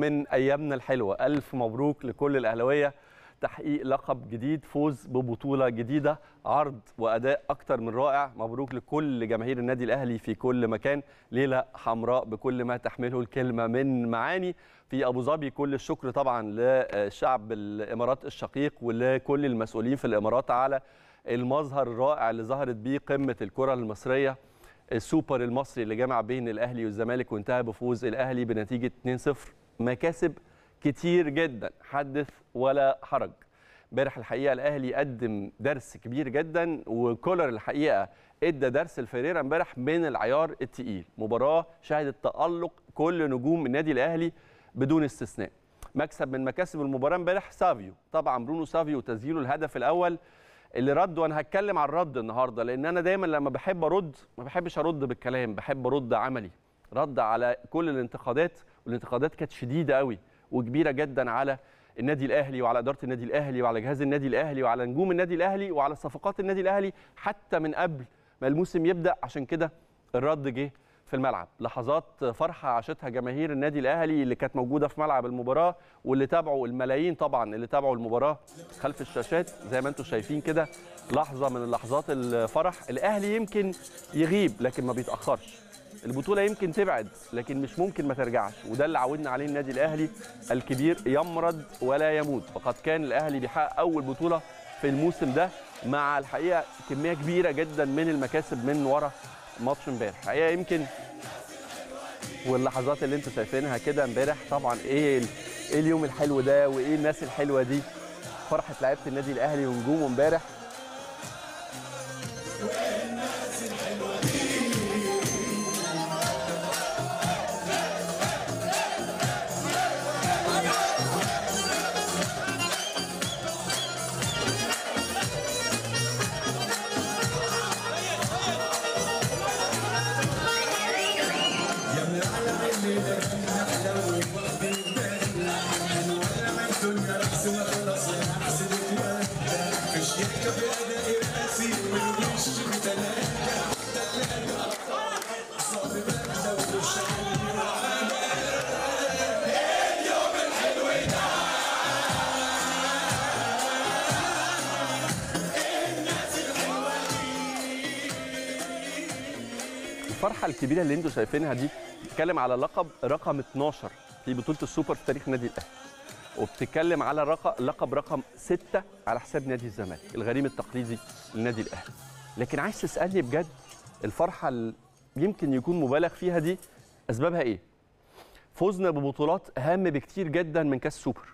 من ايامنا الحلوه الف مبروك لكل الاهلاويه تحقيق لقب جديد فوز ببطوله جديده عرض واداء اكتر من رائع مبروك لكل جماهير النادي الاهلي في كل مكان ليله حمراء بكل ما تحمله الكلمه من معاني في ابو ظبي كل الشكر طبعا لشعب الامارات الشقيق ولكل المسؤولين في الامارات على المظهر الرائع اللي ظهرت بيه قمه الكره المصريه السوبر المصري اللي جمع بين الاهلي والزمالك وانتهى بفوز الاهلي بنتيجه 2-0 مكاسب كتير جدا حدث ولا حرج امبارح الحقيقه الاهلي قدم درس كبير جدا وكولر الحقيقه ادى درس الفريرة امبارح من العيار التقيل مباراه شهدت تالق كل نجوم النادي الاهلي بدون استثناء مكسب من مكاسب المباراه امبارح سافيو طبعا برونو سافيو تسجيله الهدف الاول اللي رد وانا هتكلم عن الرد النهارده لان انا دايما لما بحب ارد ما بحبش ارد بالكلام بحب ارد عملي رد على كل الانتقادات والانتقادات كانت شديده قوي وكبيره جدا على النادي الاهلي وعلى اداره النادي الاهلي وعلى جهاز النادي الاهلي وعلى نجوم النادي الاهلي وعلى صفقات النادي الاهلي حتى من قبل ما الموسم يبدا عشان كده الرد جه في الملعب لحظات فرحه عاشتها جماهير النادي الاهلي اللي كانت موجوده في ملعب المباراه واللي تابعوا الملايين طبعا اللي تابعوا المباراه خلف الشاشات زي ما انتم شايفين كده لحظه من لحظات الفرح الاهلي يمكن يغيب لكن ما بيتاخرش البطوله يمكن تبعد لكن مش ممكن ما ترجعش وده اللي عودنا عليه النادي الاهلي الكبير يمرض ولا يموت فقد كان الاهلي بيحقق اول بطوله في الموسم ده مع الحقيقه كميه كبيره جدا من المكاسب من ورا ماتش امبارح الحقيقه يمكن واللحظات اللي انتم شايفينها كده امبارح طبعا ايه ايه اليوم الحلو ده وايه الناس الحلوه دي فرحه لعيبه النادي الاهلي ونجومه امبارح الكبيره اللي انتم شايفينها دي بتتكلم على لقب رقم 12 في بطوله السوبر في تاريخ النادي الاهلي وبتتكلم على رقم لقب رقم 6 على حساب نادي الزمالك الغريم التقليدي للنادي الاهلي لكن عايز تسالني بجد الفرحه اللي يمكن يكون مبالغ فيها دي اسبابها ايه فوزنا ببطولات اهم بكتير جدا من كاس سوبر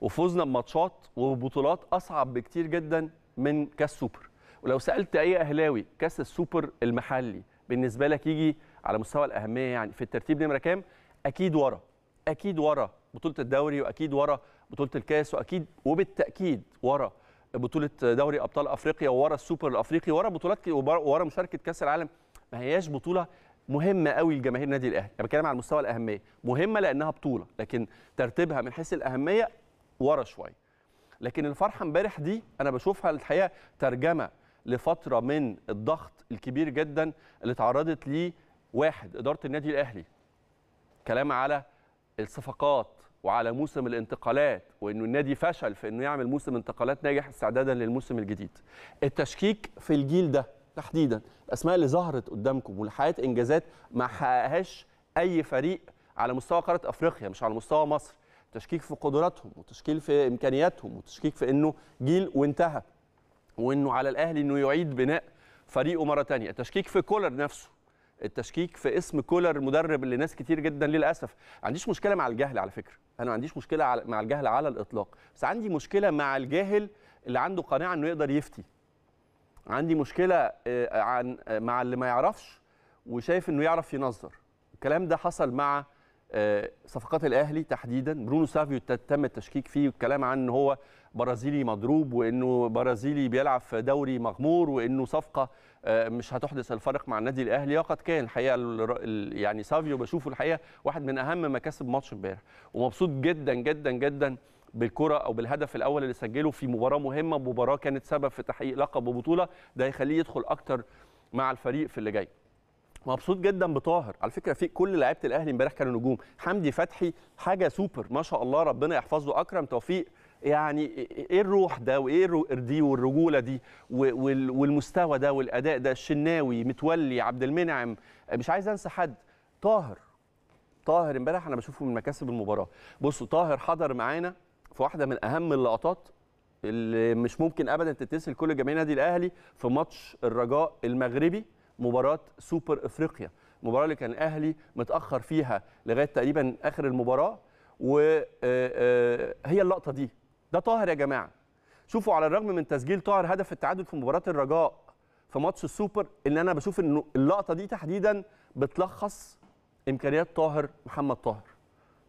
وفوزنا بماتشات وبطولات اصعب بكتير جدا من كاس سوبر ولو سالت اي اهلاوي كاس السوبر المحلي بالنسبه لك يجي على مستوى الاهميه يعني في الترتيب نمره كام؟ اكيد ورا اكيد ورا بطوله الدوري واكيد ورا بطوله الكاس واكيد وبالتاكيد ورا بطوله دوري ابطال افريقيا وورا السوبر الافريقي ورا بطولات ورا مشاركه كاس العالم ما هياش بطوله مهمه قوي لجماهير النادي الاهلي انا بتكلم على مستوى الاهميه مهمه لانها بطوله لكن ترتيبها من حيث الاهميه ورا شويه لكن الفرحه امبارح دي انا بشوفها الحقيقه ترجمه لفتره من الضغط الكبير جدا اللي تعرضت ليه واحد اداره النادي الاهلي كلام على الصفقات وعلى موسم الانتقالات وانه النادي فشل في انه يعمل موسم انتقالات ناجح استعدادا للموسم الجديد التشكيك في الجيل ده تحديدا الاسماء اللي ظهرت قدامكم واللي حققت انجازات ما حققهاش اي فريق على مستوى قاره افريقيا مش على مستوى مصر تشكيك في قدراتهم وتشكيك في امكانياتهم وتشكيك في انه جيل وانتهى وانه على الاهلي انه يعيد بناء فريقه مره ثانيه التشكيك في كولر نفسه التشكيك في اسم كولر مدرب اللي ناس كتير جدا للاسف ما عنديش مشكله مع الجهل على فكره انا ما عنديش مشكله مع الجهل على الاطلاق بس عندي مشكله مع الجاهل اللي عنده قناعه انه يقدر يفتي عندي مشكله آه، عن آه، مع اللي ما يعرفش وشايف انه يعرف ينظر الكلام ده حصل مع آه، صفقات الاهلي تحديدا برونو سافيو تم التشكيك فيه والكلام عن ان هو برازيلي مضروب وانه برازيلي بيلعب في دوري مغمور وانه صفقه آه، مش هتحدث الفرق مع النادي الاهلي وقد كان الحقيقه يعني سافيو بشوفه الحقيقه واحد من اهم مكاسب ماتش امبارح ومبسوط جدا جدا جدا بالكره او بالهدف الاول اللي سجله في مباراه مهمه مباراه كانت سبب في تحقيق لقب وبطوله ده هيخليه يدخل اكتر مع الفريق في اللي جاي مبسوط جدا بطاهر على فكره في كل لعيبه الاهلي امبارح كانوا نجوم حمدي فتحي حاجه سوبر ما شاء الله ربنا يحفظه اكرم توفيق يعني ايه الروح ده وايه دي والرجوله دي والمستوى ده والاداء ده الشناوي متولي عبد المنعم مش عايز انسى حد طاهر طاهر امبارح انا بشوفه من مكاسب المباراه بصوا طاهر حضر معانا في واحده من اهم اللقطات اللي مش ممكن ابدا تتنسي لكل جماهير النادي الاهلي في ماتش الرجاء المغربي مباراه سوبر افريقيا المباراه اللي كان الاهلي متاخر فيها لغايه تقريبا اخر المباراه وهي آه، آه، اللقطه دي ده طاهر يا جماعه شوفوا على الرغم من تسجيل طاهر هدف التعادل في مباراه الرجاء في ماتش السوبر اللي انا بشوف انه اللقطه دي تحديدا بتلخص امكانيات طاهر محمد طاهر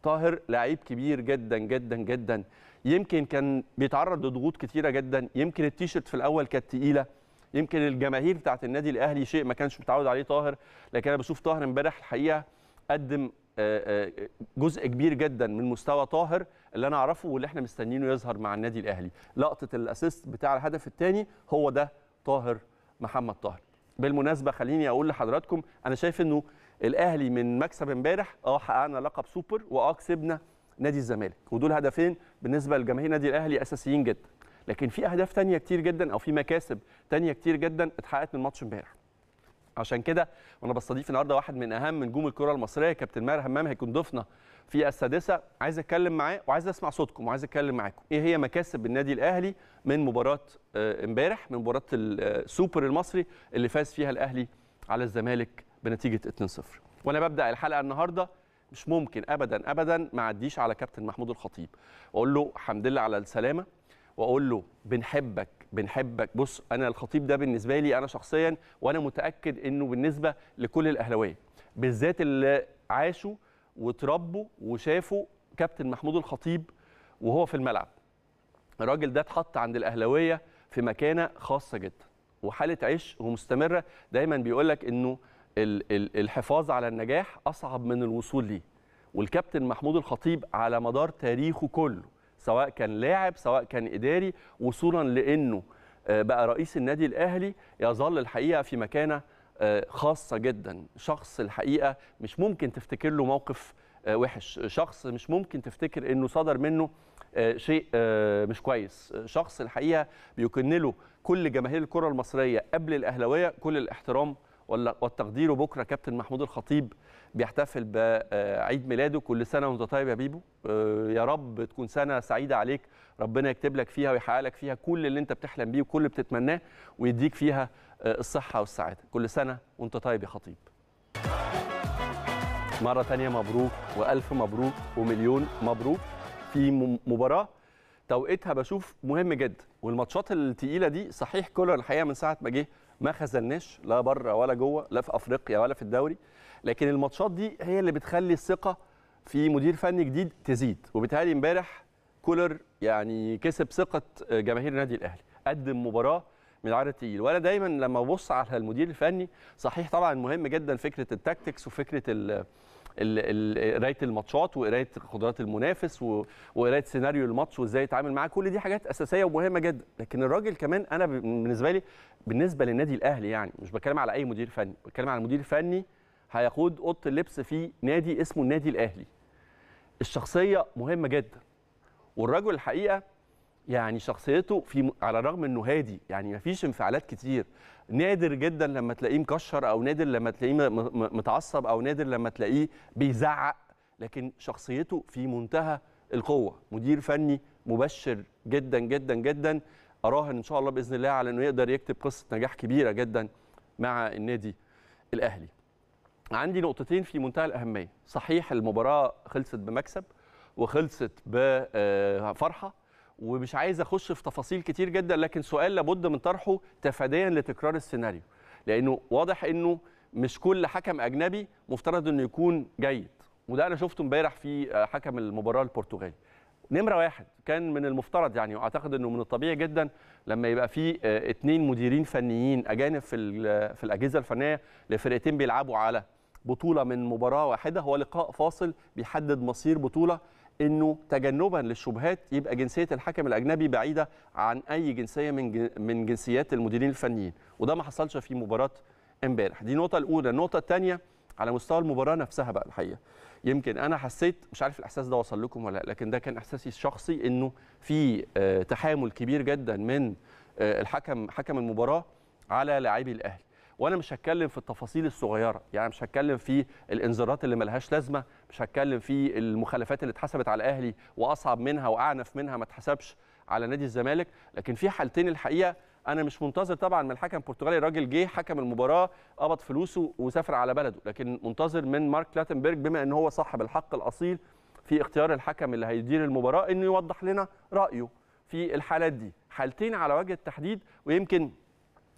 طاهر لعيب كبير جدا جدا جدا يمكن كان بيتعرض لضغوط كتيره جدا يمكن التيشيرت في الاول كانت تقيله يمكن الجماهير بتاعت النادي الاهلي شيء ما كانش متعود عليه طاهر لكن انا بشوف طاهر امبارح الحقيقه قدم آه، آه، جزء كبير جدا من مستوى طاهر اللي انا اعرفه واللي احنا مستنيينه يظهر مع النادي الاهلي لقطه الاسيست بتاع الهدف الثاني هو ده طاهر محمد طاهر بالمناسبه خليني اقول لحضراتكم انا شايف انه الاهلي من مكسب امبارح اه حققنا لقب سوبر واه كسبنا نادي الزمالك ودول هدفين بالنسبه لجماهير نادي الاهلي اساسيين جدا لكن في اهداف ثانيه كتير جدا او في مكاسب ثانيه كتير جدا اتحققت من ماتش امبارح عشان كده وانا بستضيف النهارده واحد من اهم نجوم الكره المصريه كابتن ماهر همام هيكون ضيفنا في السادسه عايز اتكلم معاه وعايز اسمع صوتكم وعايز اتكلم معاكم ايه هي مكاسب النادي الاهلي من مباراه آه، امبارح من مباراه السوبر آه، المصري اللي فاز فيها الاهلي على الزمالك بنتيجه 2-0 وانا ببدا الحلقه النهارده مش ممكن ابدا ابدا ما اعديش على كابتن محمود الخطيب واقول له الحمد لله على السلامه واقول له بنحبك بنحبك بص انا الخطيب ده بالنسبه لي انا شخصيا وانا متاكد انه بالنسبه لكل الاهلاويه بالذات اللي عاشوا وتربوا وشافوا كابتن محمود الخطيب وهو في الملعب الراجل ده اتحط عند الاهلاويه في مكانه خاصه جدا وحاله عيش ومستمره دايما بيقول لك انه الحفاظ على النجاح اصعب من الوصول ليه والكابتن محمود الخطيب على مدار تاريخه كله سواء كان لاعب سواء كان اداري وصولا لانه آه، بقى رئيس النادي الاهلي يظل الحقيقه في مكانه آه، خاصه جدا شخص الحقيقه مش ممكن تفتكر له موقف آه، وحش شخص مش ممكن تفتكر انه صدر منه شيء مش كويس شخص الحقيقه بيكن له كل جماهير الكره المصريه قبل الاهلاويه كل الاحترام والتقدير وبكره كابتن محمود الخطيب بيحتفل بعيد آه، ميلاده كل سنه وانت طيب يا بيبو آه، يا رب تكون سنه سعيده عليك ربنا يكتب لك فيها ويحقق لك فيها كل اللي انت بتحلم بيه وكل اللي بتتمناه ويديك فيها آه، الصحه والسعاده كل سنه وانت طيب يا خطيب مرة تانية مبروك وألف مبروك ومليون مبروك في مباراة توقيتها بشوف مهم جدا والماتشات الثقيله دي صحيح كولر الحقيقه من ساعه ما جه ما خزناش لا بره ولا جوه لا في افريقيا ولا في الدوري لكن الماتشات دي هي اللي بتخلي الثقه في مدير فني جديد تزيد وبالتالي امبارح كولر يعني كسب ثقه جماهير النادي الاهلي قدم مباراه من العرض تقيل وانا دايما لما ببص على المدير الفني صحيح طبعا مهم جدا فكره التاكتكس وفكره قرايه الماتشات وقرايه قدرات المنافس وقرايه سيناريو الماتش وازاي يتعامل معاه كل دي حاجات اساسيه ومهمه جدا لكن الراجل كمان انا بالنسبه لي بالنسبه للنادي الاهلي يعني مش بتكلم على اي مدير فني بتكلم على مدير فني هيقود اوضه اللبس في نادي اسمه النادي الاهلي الشخصيه مهمه جدا والرجل الحقيقه يعني شخصيته في على الرغم انه هادي يعني ما فيش انفعالات كتير نادر جدا لما تلاقيه مكشر او نادر لما تلاقيه متعصب او نادر لما تلاقيه بيزعق لكن شخصيته في منتهى القوه مدير فني مبشر جدا جدا جدا اراهن ان شاء الله باذن الله على انه يقدر يكتب قصه نجاح كبيره جدا مع النادي الاهلي عندي نقطتين في منتهى الاهميه صحيح المباراه خلصت بمكسب وخلصت بفرحه آه، ومش عايز اخش في تفاصيل كتير جدا لكن سؤال لابد من طرحه تفاديا لتكرار السيناريو لانه واضح انه مش كل حكم اجنبي مفترض انه يكون جيد وده انا شفته امبارح في آه، حكم المباراه البرتغالي نمره واحد كان من المفترض يعني واعتقد انه من الطبيعي جدا لما يبقى في اثنين آه، مديرين فنيين اجانب في في الاجهزه الفنيه لفرقتين بيلعبوا على بطوله من مباراه واحده هو لقاء فاصل بيحدد مصير بطوله انه تجنبا للشبهات يبقى جنسيه الحكم الاجنبي بعيده عن اي جنسيه من من جنسيات المديرين الفنيين وده ما حصلش في مباراه امبارح دي النقطه الاولى النقطه الثانيه على مستوى المباراه نفسها بقى الحقيقه يمكن انا حسيت مش عارف الاحساس ده وصل لكم ولا لكن ده كان احساسي الشخصي انه في آه، تحامل كبير جدا من آه، الحكم حكم المباراه على لاعبي الاهلي وانا مش هتكلم في التفاصيل الصغيره يعني مش هتكلم في الانذارات اللي ملهاش لازمه مش هتكلم في المخالفات اللي اتحسبت على الاهلي واصعب منها واعنف منها ما اتحسبش على نادي الزمالك لكن في حالتين الحقيقه انا مش منتظر طبعا من الحكم البرتغالي راجل جه حكم المباراه قبض فلوسه وسافر على بلده لكن منتظر من مارك لاتنبرج بما ان هو صاحب الحق الاصيل في اختيار الحكم اللي هيدير المباراه انه يوضح لنا رايه في الحالات دي حالتين على وجه التحديد ويمكن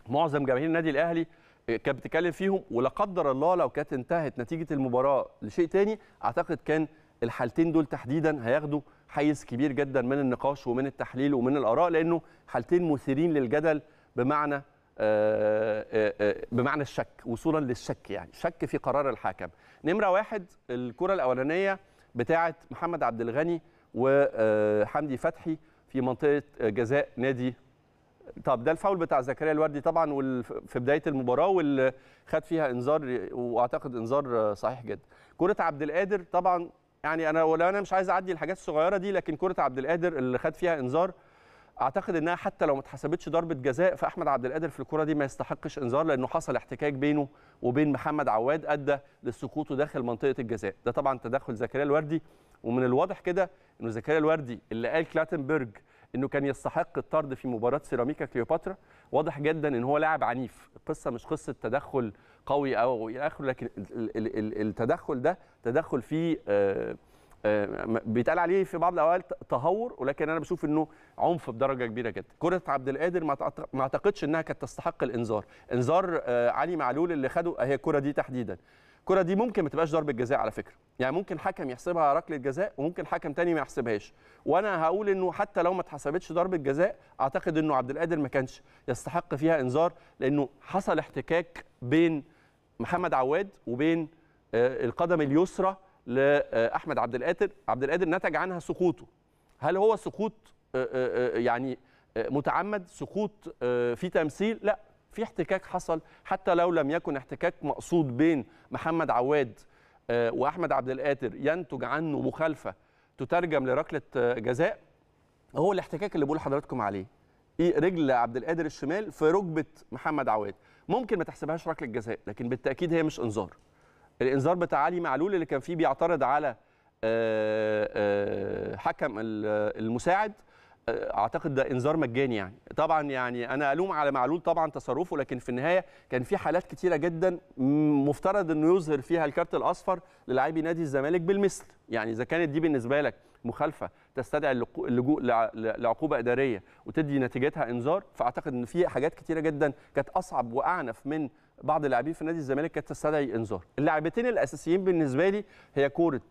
معظم جماهير النادي الاهلي كانت بتتكلم فيهم ولا قدر الله لو كانت انتهت نتيجه المباراه لشيء تاني اعتقد كان الحالتين دول تحديدا هياخدوا حيز كبير جدا من النقاش ومن التحليل ومن الاراء لانه حالتين مثيرين للجدل بمعنى آه، آه، آه، بمعنى الشك وصولا للشك يعني شك في قرار الحاكم نمره واحد الكره الاولانيه بتاعه محمد عبد الغني وحمدي فتحي في منطقه جزاء نادي طب ده الفاول بتاع زكريا الوردي طبعا في بدايه المباراه واللي خد فيها انذار واعتقد انذار صحيح جدا كره عبد القادر طبعا يعني انا ولا انا مش عايز اعدي الحاجات الصغيره دي لكن كره عبد القادر اللي خد فيها انذار اعتقد انها حتى لو ما اتحسبتش ضربه جزاء فاحمد عبد القادر في الكره دي ما يستحقش انذار لانه حصل احتكاك بينه وبين محمد عواد ادى لسقوطه داخل منطقه الجزاء ده طبعا تدخل زكريا الوردي ومن الواضح كده انه زكريا الوردي اللي قال كلاتنبرج انه كان يستحق الطرد في مباراه سيراميكا كليوباترا واضح جدا ان هو لاعب عنيف القصه مش قصه تدخل قوي او الى اخره لكن التدخل ده تدخل فيه آه، آه، بيتقال عليه في بعض الاوقات تهور ولكن انا بشوف انه عنف بدرجه كبيره جدا كره عبد القادر ما اعتقدش انها كانت تستحق الانذار انذار آه، علي معلول اللي خده هي الكره دي تحديدا الكره دي ممكن ما تبقاش ضربه جزاء على فكره يعني ممكن حكم يحسبها ركله جزاء وممكن حكم تاني ما يحسبهاش وانا هقول انه حتى لو ما اتحسبتش ضربه جزاء اعتقد انه عبد القادر ما كانش يستحق فيها انذار لانه حصل احتكاك بين محمد عواد وبين آه، القدم اليسرى لاحمد آه، عبد القادر عبد القادر نتج عنها سقوطه هل هو سقوط آه، يعني متعمد سقوط في تمثيل لا في احتكاك حصل حتى لو لم يكن احتكاك مقصود بين محمد عواد آه، واحمد عبد القادر ينتج عنه مخالفه تترجم لركله آه، جزاء هو الاحتكاك اللي بقول لحضراتكم عليه إيه رجل عبد القادر الشمال في ركبه محمد عواد ممكن ما تحسبهاش ركله جزاء لكن بالتاكيد هي مش انذار الانذار بتاع علي معلول اللي كان فيه بيعترض على آه، حكم المساعد آه، اعتقد ده انذار مجاني يعني طبعا يعني انا الوم على معلول طبعا تصرفه لكن في النهايه كان في حالات كتيره جدا مفترض انه يظهر فيها الكارت الاصفر للاعبي نادي الزمالك بالمثل يعني اذا كانت دي بالنسبه لك مخالفه تستدعي اللجوء لعقوبه اداريه وتدي نتيجتها انذار فاعتقد ان في حاجات كتيره جدا كانت اصعب واعنف من بعض اللاعبين في نادي الزمالك كانت تستدعي انذار اللاعبتين الاساسيين بالنسبه لي هي كوره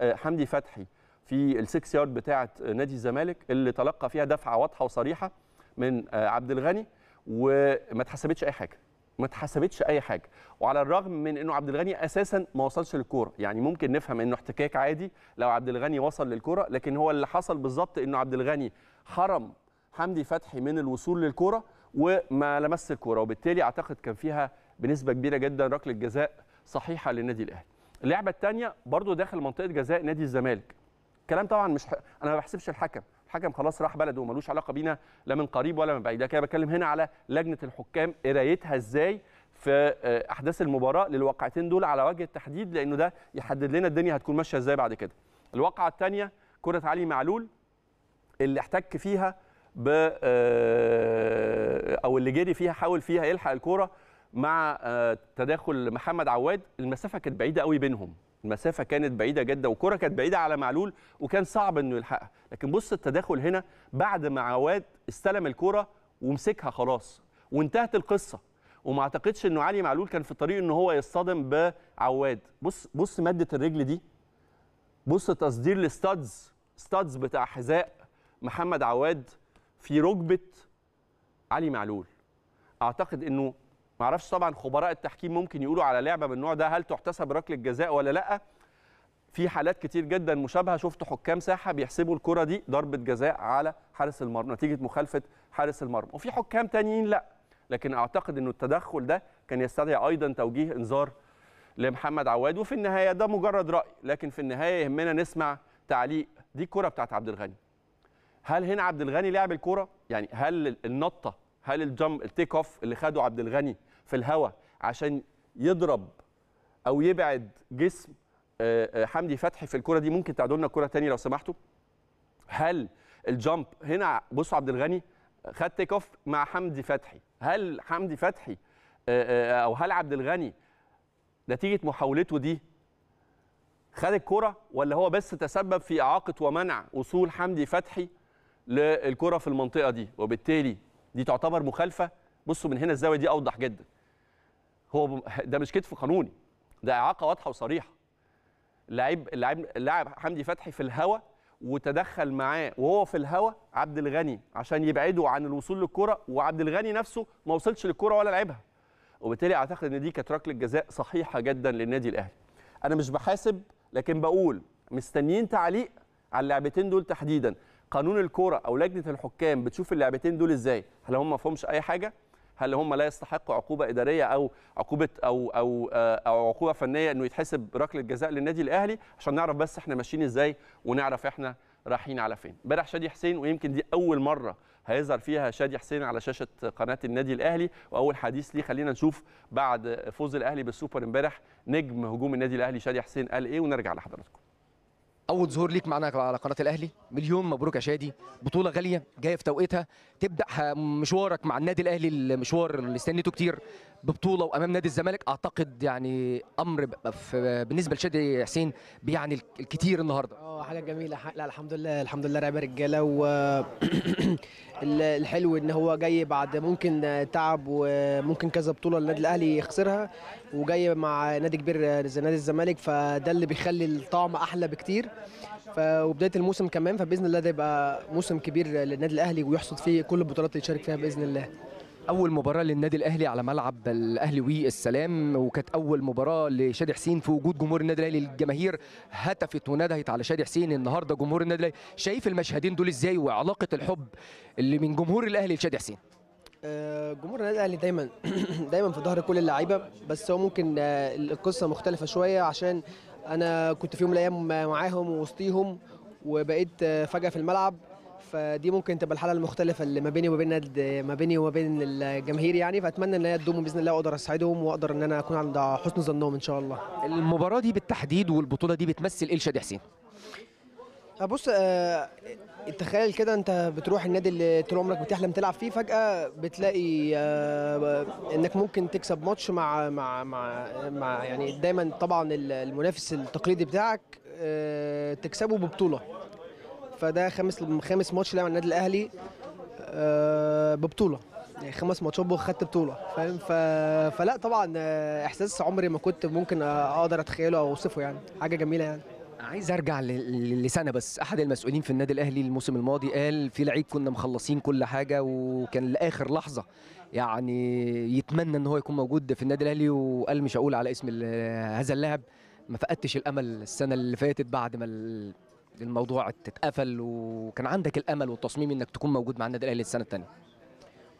آه، حمدي فتحي في السكس يارد بتاعه نادي الزمالك اللي تلقى فيها دفعه واضحه وصريحه من آه، عبد الغني وما اتحسبتش اي حاجه ما اتحسبتش اي حاجه وعلى الرغم من انه عبد الغني اساسا ما وصلش للكوره يعني ممكن نفهم انه احتكاك عادي لو عبد الغني وصل للكوره لكن هو اللي حصل بالظبط انه عبد الغني حرم حمدي فتحي من الوصول للكوره وما لمس الكوره وبالتالي اعتقد كان فيها بنسبه كبيره جدا ركله جزاء صحيحه للنادي الاهلي اللعبه الثانيه برضو داخل منطقه جزاء نادي الزمالك الكلام طبعا مش ح... انا ما بحسبش الحكم الحكم خلاص راح بلده وملوش علاقه بينا لا من قريب ولا من بعيد انا بتكلم هنا على لجنه الحكام قرايتها ازاي في آه، احداث المباراه للواقعتين دول على وجه التحديد لانه ده يحدد لنا الدنيا هتكون ماشيه ازاي بعد كده الواقعه الثانيه كره علي معلول اللي احتك فيها ب آه، او اللي جري فيها حاول فيها يلحق الكوره مع آه، تداخل محمد عواد المسافه كانت بعيده قوي بينهم المسافه كانت بعيده جدا وكرة كانت بعيده على معلول وكان صعب انه يلحقها لكن بص التداخل هنا بعد ما عواد استلم الكره ومسكها خلاص وانتهت القصه وما اعتقدش انه علي معلول كان في الطريق ان هو يصطدم بعواد بص بص ماده الرجل دي بص تصدير لستادز ستادز بتاع حذاء محمد عواد في ركبه علي معلول اعتقد انه ما اعرفش طبعا خبراء التحكيم ممكن يقولوا على لعبه من النوع ده هل تحتسب ركله جزاء ولا لا في حالات كتير جدا مشابهه شفت حكام ساحه بيحسبوا الكره دي ضربه جزاء على حارس المرمى نتيجه مخالفه حارس المرمى وفي حكام تانيين لا لكن اعتقد انه التدخل ده كان يستدعي ايضا توجيه انذار لمحمد عواد وفي النهايه ده مجرد راي لكن في النهايه يهمنا نسمع تعليق دي الكره بتاعت عبد الغني هل هنا عبد الغني لعب الكره يعني هل النطه هل الجم التيك اوف اللي خده عبد الغني في الهواء عشان يضرب او يبعد جسم آه، آه، حمدي فتحي في الكره دي ممكن تعدوا لنا الكره ثانيه لو سمحتوا هل الجامب هنا بصوا عبد الغني خد تيك اوف مع حمدي فتحي هل حمدي فتحي آه، او هل عبد الغني نتيجه محاولته دي خد الكره ولا هو بس تسبب في اعاقه ومنع وصول حمدي فتحي للكره في المنطقه دي وبالتالي دي تعتبر مخالفه بصوا من هنا الزاويه دي اوضح جدا هو ده مش كتف قانوني ده اعاقه واضحه وصريحه لعيب اللاعب اللاعب حمدي فتحي في الهوا وتدخل معاه وهو في الهوا عبد الغني عشان يبعده عن الوصول للكره وعبد الغني نفسه ما وصلش للكره ولا لعبها وبالتالي اعتقد ان دي كانت ركله جزاء صحيحه جدا للنادي الاهلي انا مش بحاسب لكن بقول مستنيين تعليق على اللعبتين دول تحديدا قانون الكوره او لجنه الحكام بتشوف اللعبتين دول ازاي هل هم ما فهمش اي حاجه هل هم لا يستحقوا عقوبه اداريه او عقوبه او او آه، او عقوبه فنيه انه يتحسب ركله جزاء للنادي الاهلي عشان نعرف بس احنا ماشيين ازاي ونعرف احنا رايحين على فين امبارح شادي حسين ويمكن دي اول مره هيظهر فيها شادي حسين على شاشه قناه النادي الاهلي واول حديث ليه خلينا نشوف بعد فوز الاهلي بالسوبر امبارح نجم هجوم النادي الاهلي شادي حسين قال ايه ونرجع لحضراتكم اول ظهور ليك معانا على قناه الاهلي مليون مبروك يا شادي بطوله غاليه جايه في توقيتها تبدا مشوارك مع النادي الاهلي المشوار اللي استنيته كتير ببطوله وامام نادي الزمالك اعتقد يعني امر بالنسبه لشادي حسين بيعني الكتير النهارده اه حاجه جميله لا الحمد لله الحمد لله لعيبه رجاله و الحلو ان هو جاي بعد ممكن تعب وممكن كذا بطوله النادي الاهلي يخسرها وجاي مع نادي كبير زي نادي الزمالك فده اللي بيخلي الطعم احلى بكتير وبدايه الموسم كمان فباذن الله ده يبقى موسم كبير للنادي الاهلي ويحصد فيه كل البطولات اللي يشارك فيها باذن الله اول مباراه للنادي الاهلي على ملعب الاهلي وي السلام وكانت اول مباراه لشادي حسين في وجود جمهور النادي الاهلي الجماهير هتفت وندهت على شادي حسين النهارده جمهور النادي الاهلي شايف المشهدين دول ازاي وعلاقه الحب اللي من جمهور الاهلي لشادي حسين آه، جمهور النادي الاهلي دايما دايما في ظهر كل اللعيبه بس هو ممكن آه، القصه مختلفه شويه عشان انا كنت في يوم من الايام معاهم ووسطيهم وبقيت آه، فجاه في الملعب فدي ممكن تبقى الحاله المختلفه اللي ما بيني وما بين ما بيني وما بين الجماهير يعني فاتمنى ان هي تدوم باذن الله واقدر اساعدهم واقدر ان انا اكون عند حسن ظنهم ان شاء الله المباراه دي بالتحديد والبطوله دي بتمثل ايه لشادي حسين آه، بص آه تخيل كده انت بتروح النادي اللي طول عمرك بتحلم تلعب فيه فجاه بتلاقي آه انك ممكن تكسب ماتش مع مع مع, مع يعني دايما طبعا المنافس التقليدي بتاعك آه تكسبه ببطوله فده خامس خامس ماتش لعب النادي الاهلي آه، ببطوله يعني خمس ماتشات وخدت بطوله فاهم ف... فلا طبعا آه، احساس عمري ما كنت ممكن آه، اقدر اتخيله او اوصفه يعني حاجه جميله يعني عايز ارجع لسنه بس احد المسؤولين في النادي الاهلي الموسم الماضي قال في لعيب كنا مخلصين كل حاجه وكان لاخر لحظه يعني يتمنى ان هو يكون موجود في النادي الاهلي وقال مش هقول على اسم هذا اللاعب ما فقدتش الامل السنه اللي فاتت بعد ما الموضوع اتقفل وكان عندك الامل والتصميم انك تكون موجود مع النادي الاهلي السنه الثانيه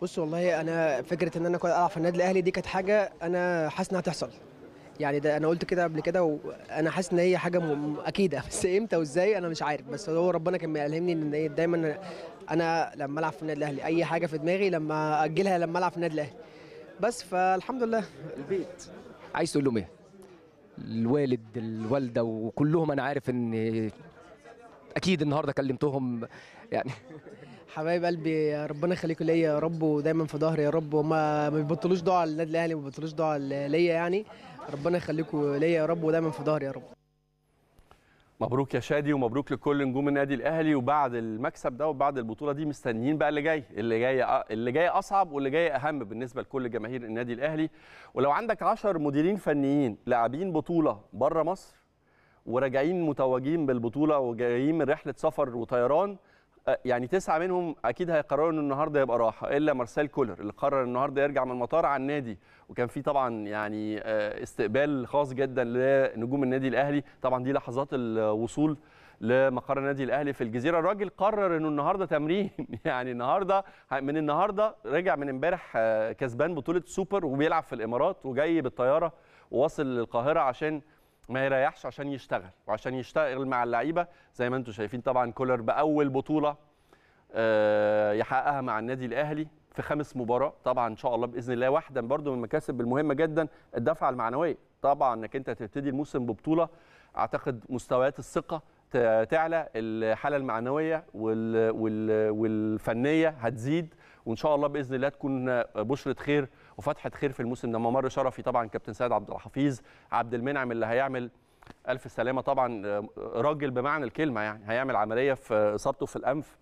بص والله انا فكره ان انا العب في النادي الاهلي دي كانت حاجه انا حاسس انها هتحصل يعني ده انا قلت كده قبل كده وانا حاسس ان هي حاجه اكيده بس امتى وازاي انا مش عارف بس هو ربنا كان بيلهمني ان دايما انا لما العب في النادي الاهلي اي حاجه في دماغي لما اجلها لما العب في النادي الاهلي بس فالحمد لله البيت عايز تقول لهم ايه الوالد الوالده وكلهم انا عارف ان اكيد النهارده كلمتهم يعني حبايب قلبي ربنا يخليكم ليا يا رب ودايما في ظهري يا رب وما ما بيبطلوش دعاء للنادي الاهلي ما بيبطلوش دعاء ليا يعني ربنا يخليكم ليا يا رب ودايما في ظهري يا رب مبروك يا شادي ومبروك لكل نجوم النادي الاهلي وبعد المكسب ده وبعد البطوله دي مستنيين بقى اللي جاي اللي جاي اللي جاي اصعب واللي جاي اهم بالنسبه لكل جماهير النادي الاهلي ولو عندك 10 مديرين فنيين لاعبين بطوله بره مصر وراجعين متوجين بالبطوله وجايين من رحله سفر وطيران آه، يعني تسعه منهم اكيد هيقرروا ان النهارده يبقى راحه الا مارسيل كولر اللي قرر النهارده يرجع من المطار على النادي وكان في طبعا يعني آه، استقبال خاص جدا لنجوم النادي الاهلي طبعا دي لحظات الوصول لمقر النادي الاهلي في الجزيره الراجل قرر انه النهارده تمرين يعني النهارده من النهارده رجع من امبارح آه، كسبان بطوله سوبر وبيلعب في الامارات وجاي بالطياره وواصل للقاهره عشان ما يريحش عشان يشتغل وعشان يشتغل مع اللعيبه زي ما انتم شايفين طبعا كولر باول بطوله آه، يحققها مع النادي الاهلي في خمس مباراه طبعا ان شاء الله باذن الله واحده برده من المكاسب المهمه جدا الدفعه المعنويه طبعا انك انت تبتدي الموسم ببطوله اعتقد مستويات الثقه تعلى الحاله المعنويه والفنيه هتزيد وان شاء الله باذن الله تكون بشره خير وفتحه خير في الموسم ده ممر شرفي طبعا كابتن سيد عبد الحفيظ عبد المنعم اللي هيعمل الف سلامه طبعا آه، راجل بمعنى الكلمه يعني هيعمل عمليه في اصابته في الانف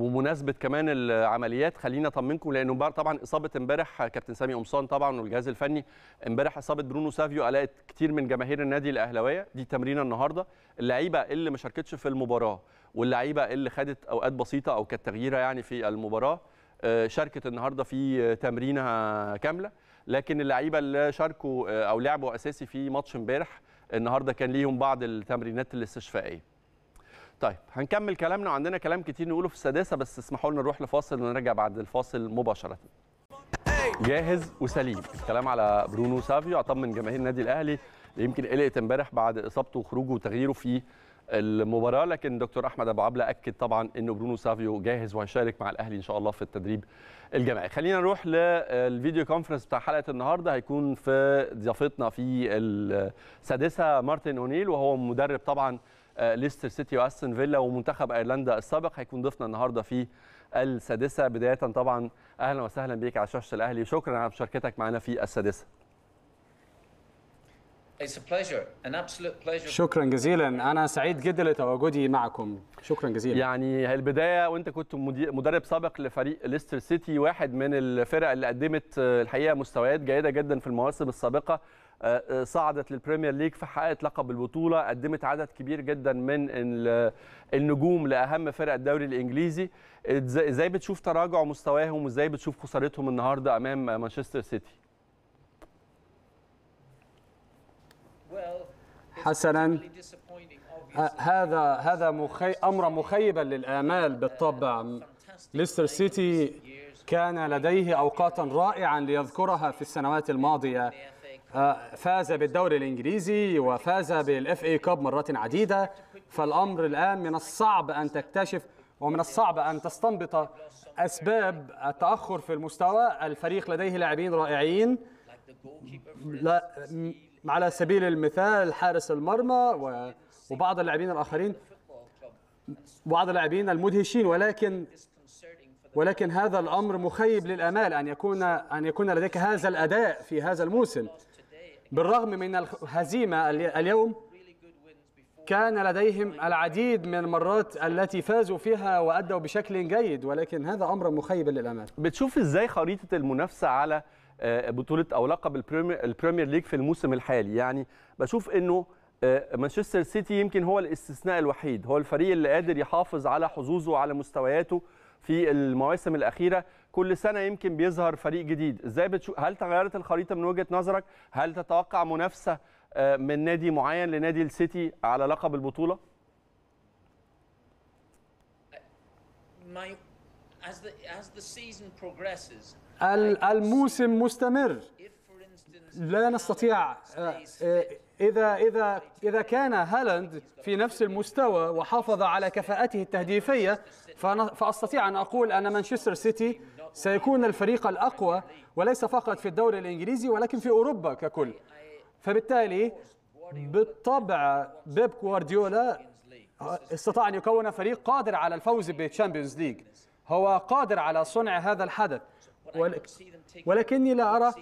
بمناسبه آه، كمان العمليات خلينا اطمنكم لانه طبعا اصابه امبارح كابتن سامي قمصان طبعا والجهاز الفني امبارح اصابه برونو سافيو قلقت كتير من جماهير النادي الاهلاويه دي تمرينه النهارده اللعيبه اللي ما شاركتش في المباراه واللعيبه اللي خدت اوقات بسيطه او كانت تغييره يعني في المباراه آه، شاركت النهارده في تمرينها كامله لكن اللعيبه اللي شاركوا آه، او لعبوا اساسي في ماتش امبارح النهارده كان ليهم بعض التمرينات الاستشفائيه. طيب هنكمل كلامنا وعندنا كلام كتير نقوله في السادسه بس اسمحوا لنا نروح لفاصل ونرجع بعد الفاصل مباشره. جاهز وسليم الكلام على برونو سافيو اطمن جماهير النادي الاهلي يمكن قلقت امبارح بعد اصابته وخروجه وتغييره في المباراه لكن دكتور احمد ابو عبله اكد طبعا انه برونو سافيو جاهز وهيشارك مع الاهلي ان شاء الله في التدريب الجماعي خلينا نروح للفيديو كونفرنس بتاع حلقه النهارده هيكون في ضيافتنا في السادسه مارتن اونيل وهو مدرب طبعا آه، ليستر سيتي واستون فيلا ومنتخب ايرلندا السابق هيكون ضيفنا النهارده في السادسه بدايه طبعا اهلا وسهلا بيك على شاشه الاهلي شكرا على مشاركتك معنا في السادسه شكرا جزيلا انا سعيد جدا لتواجدي معكم شكرا جزيلا يعني هي البدايه وانت كنت مدرب سابق لفريق ليستر سيتي واحد من الفرق اللي قدمت آه، الحقيقه مستويات جيده جدا في المواسم السابقه آه، آه، صعدت للبريمير ليج فحققت لقب البطوله قدمت عدد كبير جدا من النجوم لاهم فرق الدوري الانجليزي ازاي بتشوف تراجع مستواهم وازاي بتشوف خسارتهم النهارده امام مانشستر سيتي حسنا هذا هذا مخي... امر مخيبا للامال بالطبع ليستر سيتي كان لديه اوقاتا رائعا ليذكرها في السنوات الماضيه آه، فاز بالدوري الانجليزي وفاز بالاف اي كاب مرات عديده فالامر الان من الصعب ان تكتشف ومن الصعب ان تستنبط اسباب التاخر في المستوى الفريق لديه لاعبين رائعين لا على سبيل المثال حارس المرمى وبعض اللاعبين الآخرين بعض اللاعبين المدهشين ولكن ولكن هذا الأمر مخيب للأمال أن يكون أن يكون لديك هذا الأداء في هذا الموسم بالرغم من الهزيمة اليوم كان لديهم العديد من المرات التي فازوا فيها وأدوا بشكل جيد ولكن هذا أمر مخيب للأمال بتشوف إزاي خريطة المنافسة على آه، بطوله او لقب البريمير ليج في الموسم الحالي يعني بشوف انه آه، مانشستر سيتي يمكن هو الاستثناء الوحيد هو الفريق اللي قادر يحافظ على حظوظه وعلى مستوياته في المواسم الاخيره كل سنه يمكن بيظهر فريق جديد ازاي بتشوف هل تغيرت الخريطه من وجهه نظرك هل تتوقع منافسه آه، من نادي معين لنادي السيتي على لقب البطوله My, as the as the season progresses الموسم مستمر لا نستطيع آه، آه، إذا إذا إذا كان هالاند في نفس المستوى وحافظ على كفاءته التهديفية فأستطيع أن أقول أن مانشستر سيتي سيكون الفريق الأقوى وليس فقط في الدوري الإنجليزي ولكن في أوروبا ككل فبالتالي بالطبع بيب غوارديولا آه، استطاع أن يكون فريق قادر على الفوز بالتشامبيونز ليج هو قادر على صنع هذا الحدث ولك ولكني لا أرى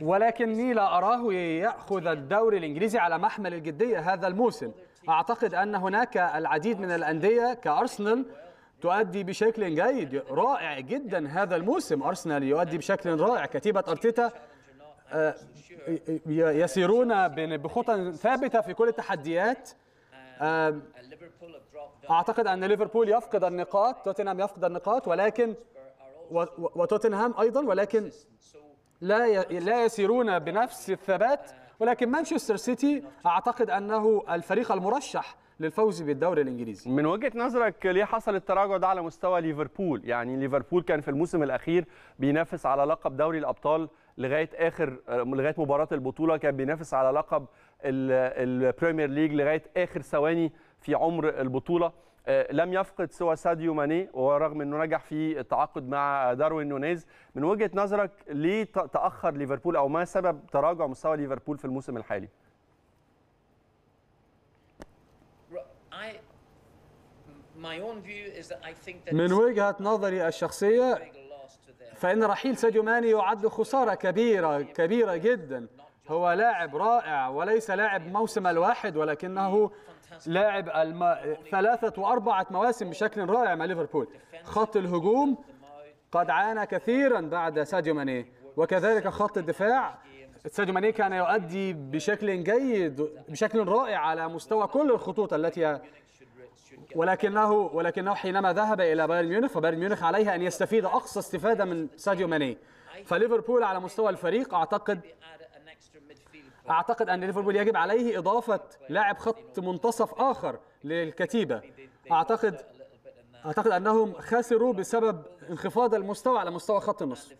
ولكني لا أراه يأخذ الدوري الإنجليزي على محمل الجدية هذا الموسم أعتقد أن هناك العديد من الأندية كأرسنال تؤدي بشكل جيد رائع جدا هذا الموسم أرسنال يؤدي بشكل رائع كتيبة أرتيتا آه، يسيرون بخطى ثابتة في كل التحديات آه، اعتقد ان ليفربول يفقد النقاط توتنهام يفقد النقاط ولكن وتوتنهام ايضا ولكن لا لا يسيرون بنفس الثبات ولكن مانشستر سيتي اعتقد انه الفريق المرشح للفوز بالدوري الانجليزي من وجهه نظرك ليه حصل التراجع ده على مستوى ليفربول يعني ليفربول كان في الموسم الاخير بينافس على لقب دوري الابطال لغايه اخر لغايه مباراه البطوله كان بينافس على لقب البريمير ليج لغايه اخر ثواني في عمر البطوله آه، لم يفقد سوى ساديو ماني ورغم انه نجح في التعاقد مع داروين نونيز من وجهه نظرك ليه تاخر ليفربول او ما سبب تراجع مستوى ليفربول في الموسم الحالي؟ من وجهه نظري الشخصيه فان رحيل ساديو ماني يعد خساره كبيره كبيره جدا هو لاعب رائع وليس لاعب موسم الواحد ولكنه لاعب الم... ثلاثة وأربعة مواسم بشكل رائع مع ليفربول خط الهجوم قد عانى كثيرا بعد ساديو ماني وكذلك خط الدفاع ساديو ماني كان يؤدي بشكل جيد بشكل رائع على مستوى كل الخطوط التي ولكنه ولكنه حينما ذهب الى بايرن ميونخ فبايرن ميونخ عليها ان يستفيد اقصى استفاده من ساديو ماني فليفربول على مستوى الفريق اعتقد اعتقد ان ليفربول يجب عليه اضافه لاعب خط منتصف اخر للكتيبه اعتقد اعتقد انهم خسروا بسبب انخفاض المستوى على مستوى خط النص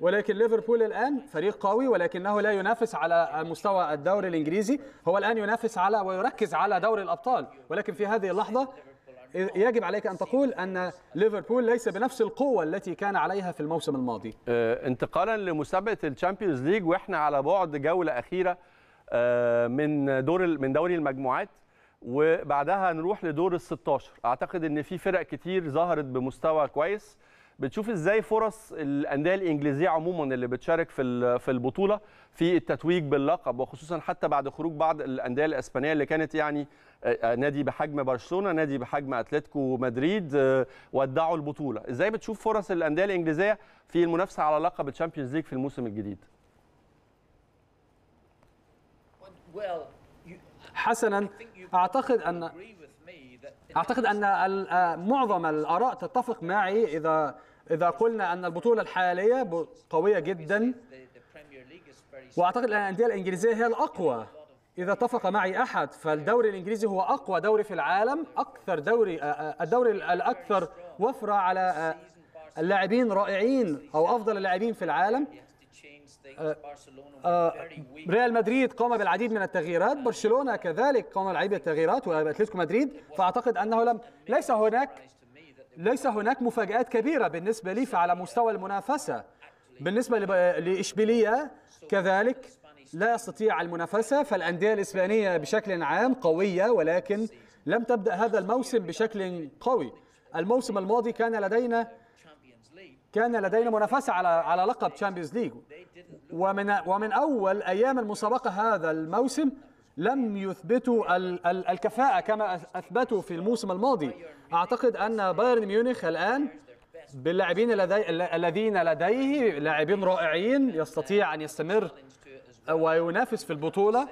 ولكن ليفربول الان فريق قوي ولكنه لا ينافس على مستوى الدوري الانجليزي هو الان ينافس على ويركز على دوري الابطال ولكن في هذه اللحظه يجب عليك أن تقول أن ليفربول ليس بنفس القوة التي كان عليها في الموسم الماضي آه، انتقالا لمسابقة الشامبيونز ليج وإحنا على بعد جولة أخيرة آه، من دور من دوري المجموعات وبعدها نروح لدور ال 16 اعتقد ان في فرق كتير ظهرت بمستوى كويس بتشوف ازاي فرص الانديه الانجليزيه عموما اللي بتشارك في في البطوله في التتويج باللقب وخصوصا حتى بعد خروج بعض الانديه الاسبانيه اللي كانت يعني آه، آه، نادي بحجم برشلونه نادي بحجم اتلتيكو مدريد آه، ودعوا البطوله ازاي بتشوف فرص الانديه الانجليزيه في المنافسه على لقب الشامبيونز ليج في الموسم الجديد حسنا اعتقد ان اعتقد ان آه، معظم الاراء تتفق معي اذا اذا قلنا ان البطوله الحاليه قويه جدا واعتقد ان الانديه الانجليزيه هي الاقوى اذا اتفق معي احد فالدوري الانجليزي هو اقوى دوري في العالم اكثر دوري آه، آه، الدوري الاكثر وفره على اللاعبين رائعين او افضل اللاعبين في العالم آه، آه، ريال مدريد قام بالعديد من التغييرات برشلونه كذلك قام بالعديد من التغييرات واتلتيكو مدريد فاعتقد انه لم ليس هناك ليس هناك مفاجات كبيره بالنسبه لي فعلى مستوى المنافسه بالنسبه لاشبيليه كذلك لا يستطيع المنافسه فالانديه الاسبانيه بشكل عام قويه ولكن لم تبدا هذا الموسم بشكل قوي الموسم الماضي كان لدينا كان لدينا منافسة على على لقب تشامبيونز ليج ومن ومن أول أيام المسابقة هذا الموسم لم يثبتوا الكفاءة كما أثبتوا في الموسم الماضي أعتقد أن بايرن ميونخ الآن باللاعبين الذين لديه لاعبين رائعين يستطيع أن يستمر وينافس في البطولة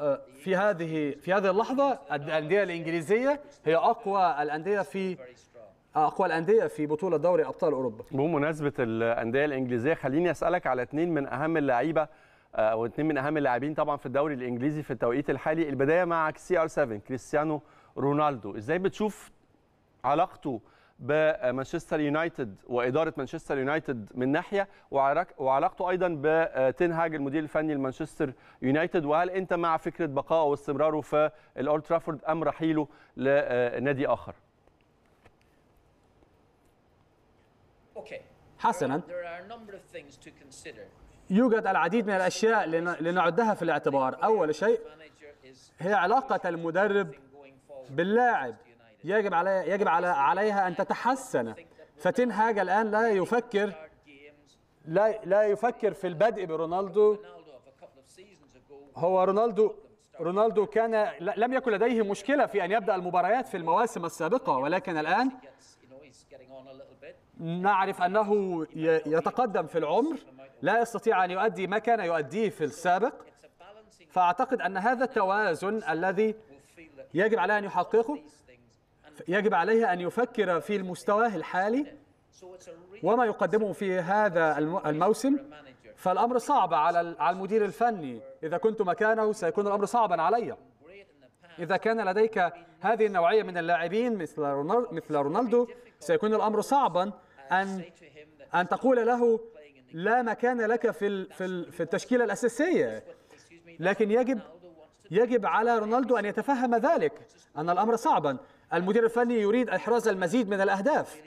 آه، في هذه في هذه اللحظة الأندية الإنجليزية هي أقوى الأندية في اقوى الانديه في بطوله دوري ابطال اوروبا بمناسبه الانديه الانجليزيه خليني اسالك على اثنين من اهم اللعيبه آه، او اثنين من اهم اللاعبين طبعا في الدوري الانجليزي في التوقيت الحالي البدايه مع سي ار 7 كريستيانو رونالدو ازاي بتشوف علاقته بمانشستر يونايتد واداره مانشستر يونايتد من ناحيه وعلاقته ايضا بتنهاج المدير الفني لمانشستر يونايتد وهل انت مع فكره بقائه واستمراره في الاولد ترافورد ام رحيله لنادي اخر حسنا يوجد العديد من الأشياء لنعدها في الاعتبار أول شيء هي علاقة المدرب باللاعب يجب عليها يجب على عليها أن تتحسن فتين هاج الآن لا يفكر لا لا يفكر في البدء برونالدو هو رونالدو رونالدو كان لم يكن لديه مشكلة في أن يبدأ المباريات في المواسم السابقة ولكن الآن نعرف أنه يتقدم في العمر لا يستطيع أن يؤدي ما كان يؤديه في السابق فأعتقد أن هذا التوازن الذي يجب عليه أن يحققه يجب عليه أن يفكر في المستوى الحالي وما يقدمه في هذا الموسم فالأمر صعب على على المدير الفني إذا كنت مكانه سيكون الأمر صعبا علي إذا كان لديك هذه النوعية من اللاعبين مثل مثل رونالدو سيكون الأمر صعبا أن أن تقول له لا مكان لك في في في التشكيلة الأساسية لكن يجب يجب على رونالدو أن يتفهم ذلك أن الأمر صعبا المدير الفني يريد إحراز المزيد من الأهداف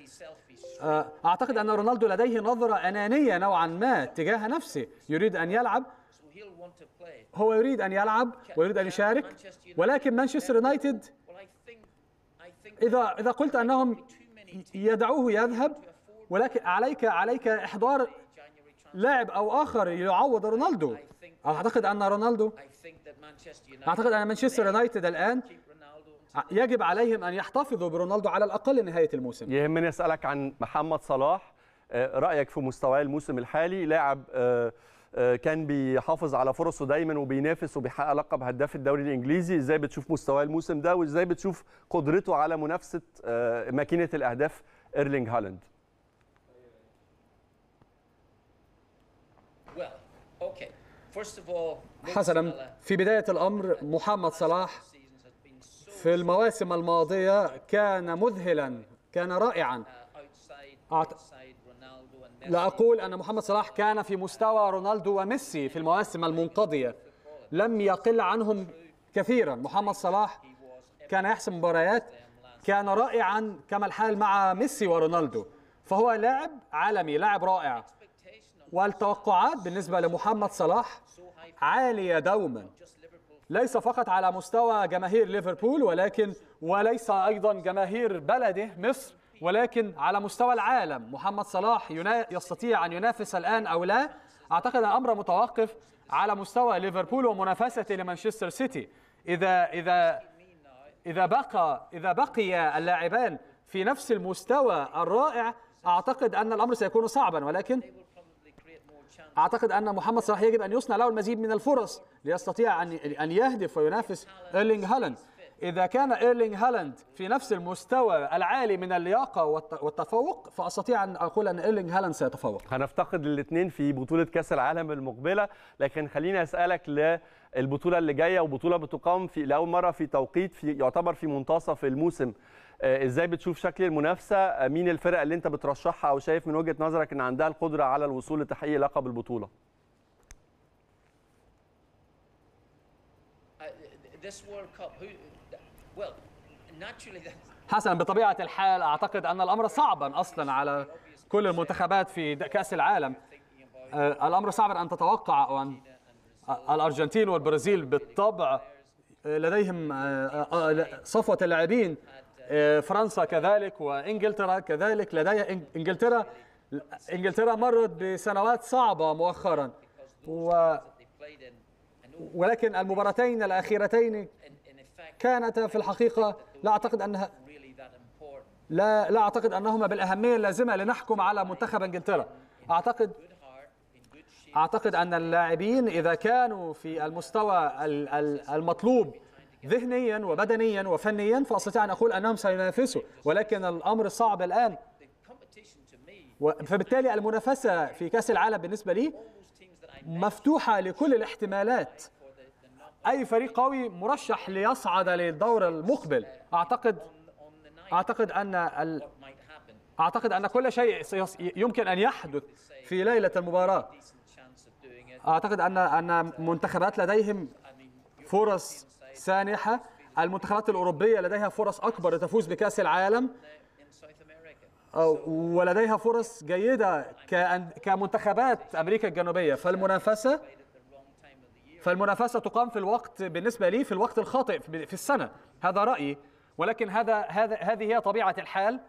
آه، أعتقد أن رونالدو لديه نظرة أنانية نوعا ما تجاه نفسه يريد أن يلعب هو يريد أن يلعب ويريد أن يشارك ولكن مانشستر يونايتد إذا إذا قلت أنهم يدعوه يذهب ولكن عليك عليك احضار لاعب او اخر يعوض رونالدو اعتقد ان رونالدو اعتقد ان مانشستر يونايتد الان يجب عليهم ان يحتفظوا برونالدو على الاقل نهايه الموسم يهمني اسالك عن محمد صلاح آه، رايك في مستواه الموسم الحالي لاعب آه، آه، كان بيحافظ على فرصه دايما وبينافس وبيحقق لقب هداف الدوري الانجليزي ازاي بتشوف مستواه الموسم ده وازاي بتشوف قدرته على منافسه ماكينه الاهداف ايرلينج هالاند حسنا في بداية الأمر محمد صلاح في المواسم الماضية كان مذهلا كان رائعا uh, أعت... لا أقول أن محمد صلاح كان في مستوى رونالدو وميسي في المواسم المنقضية لم يقل عنهم كثيرا محمد صلاح كان يحسم مباريات كان رائعا كما الحال مع ميسي ورونالدو فهو لاعب عالمي لاعب رائع والتوقعات بالنسبة لمحمد صلاح عالية دوما ليس فقط على مستوى جماهير ليفربول ولكن وليس أيضا جماهير بلده مصر ولكن على مستوى العالم محمد صلاح يستطيع أن ينافس الآن أو لا أعتقد الأمر متوقف على مستوى ليفربول ومنافسته لمانشستر سيتي إذا إذا إذا بقى إذا بقي اللاعبان في نفس المستوى الرائع أعتقد أن الأمر سيكون صعبا ولكن اعتقد ان محمد صلاح يجب ان يصنع له المزيد من الفرص ليستطيع ان ان يهدف وينافس ايرلينج هالاند إذا كان إيرلينج هالاند في نفس المستوى العالي من اللياقة والتفوق فأستطيع أن أقول أن إيرلينج هالاند سيتفوق هنفتقد الاثنين في بطولة كأس العالم المقبلة لكن خليني أسألك للبطولة اللي جاية وبطولة بتقام في لأول مرة في توقيت في يعتبر في منتصف الموسم آه، ازاي بتشوف شكل المنافسه آه، مين الفرق اللي انت بترشحها او شايف من وجهه نظرك ان عندها القدره على الوصول لتحقيق لقب البطوله uh, حسنا بطبيعه الحال اعتقد ان الامر صعبا اصلا على كل المنتخبات في كاس العالم آه، الامر صعب ان تتوقع او ان الارجنتين والبرازيل بالطبع لديهم صفوه اللاعبين فرنسا كذلك وانجلترا كذلك لديها انجلترا انجلترا مرت بسنوات صعبه مؤخرا و ولكن المباراتين الاخيرتين كانت في الحقيقه لا اعتقد انها لا لا اعتقد انهما بالاهميه اللازمه لنحكم على منتخب انجلترا اعتقد اعتقد ان اللاعبين اذا كانوا في المستوى المطلوب يعني. ذهنيا وبدنيا وفنيا فأستطيع أن أقول أنهم سينافسوا ولكن الأمر صعب الآن فبالتالي المنافسة في كأس العالم بالنسبة لي مفتوحة لكل الاحتمالات أي فريق قوي مرشح ليصعد للدور المقبل أعتقد أعتقد أن ال... أعتقد أن كل شيء يمكن أن يحدث في ليلة المباراة أعتقد أن أن منتخبات لديهم فرص سانحة المنتخبات الأوروبية لديها فرص أكبر لتفوز بكأس العالم ولديها فرص جيدة كمنتخبات أمريكا الجنوبية فالمنافسة فالمنافسة تقام في الوقت بالنسبة لي في الوقت الخاطئ في السنة هذا رأيي ولكن هذا هذا هذه هي طبيعة الحال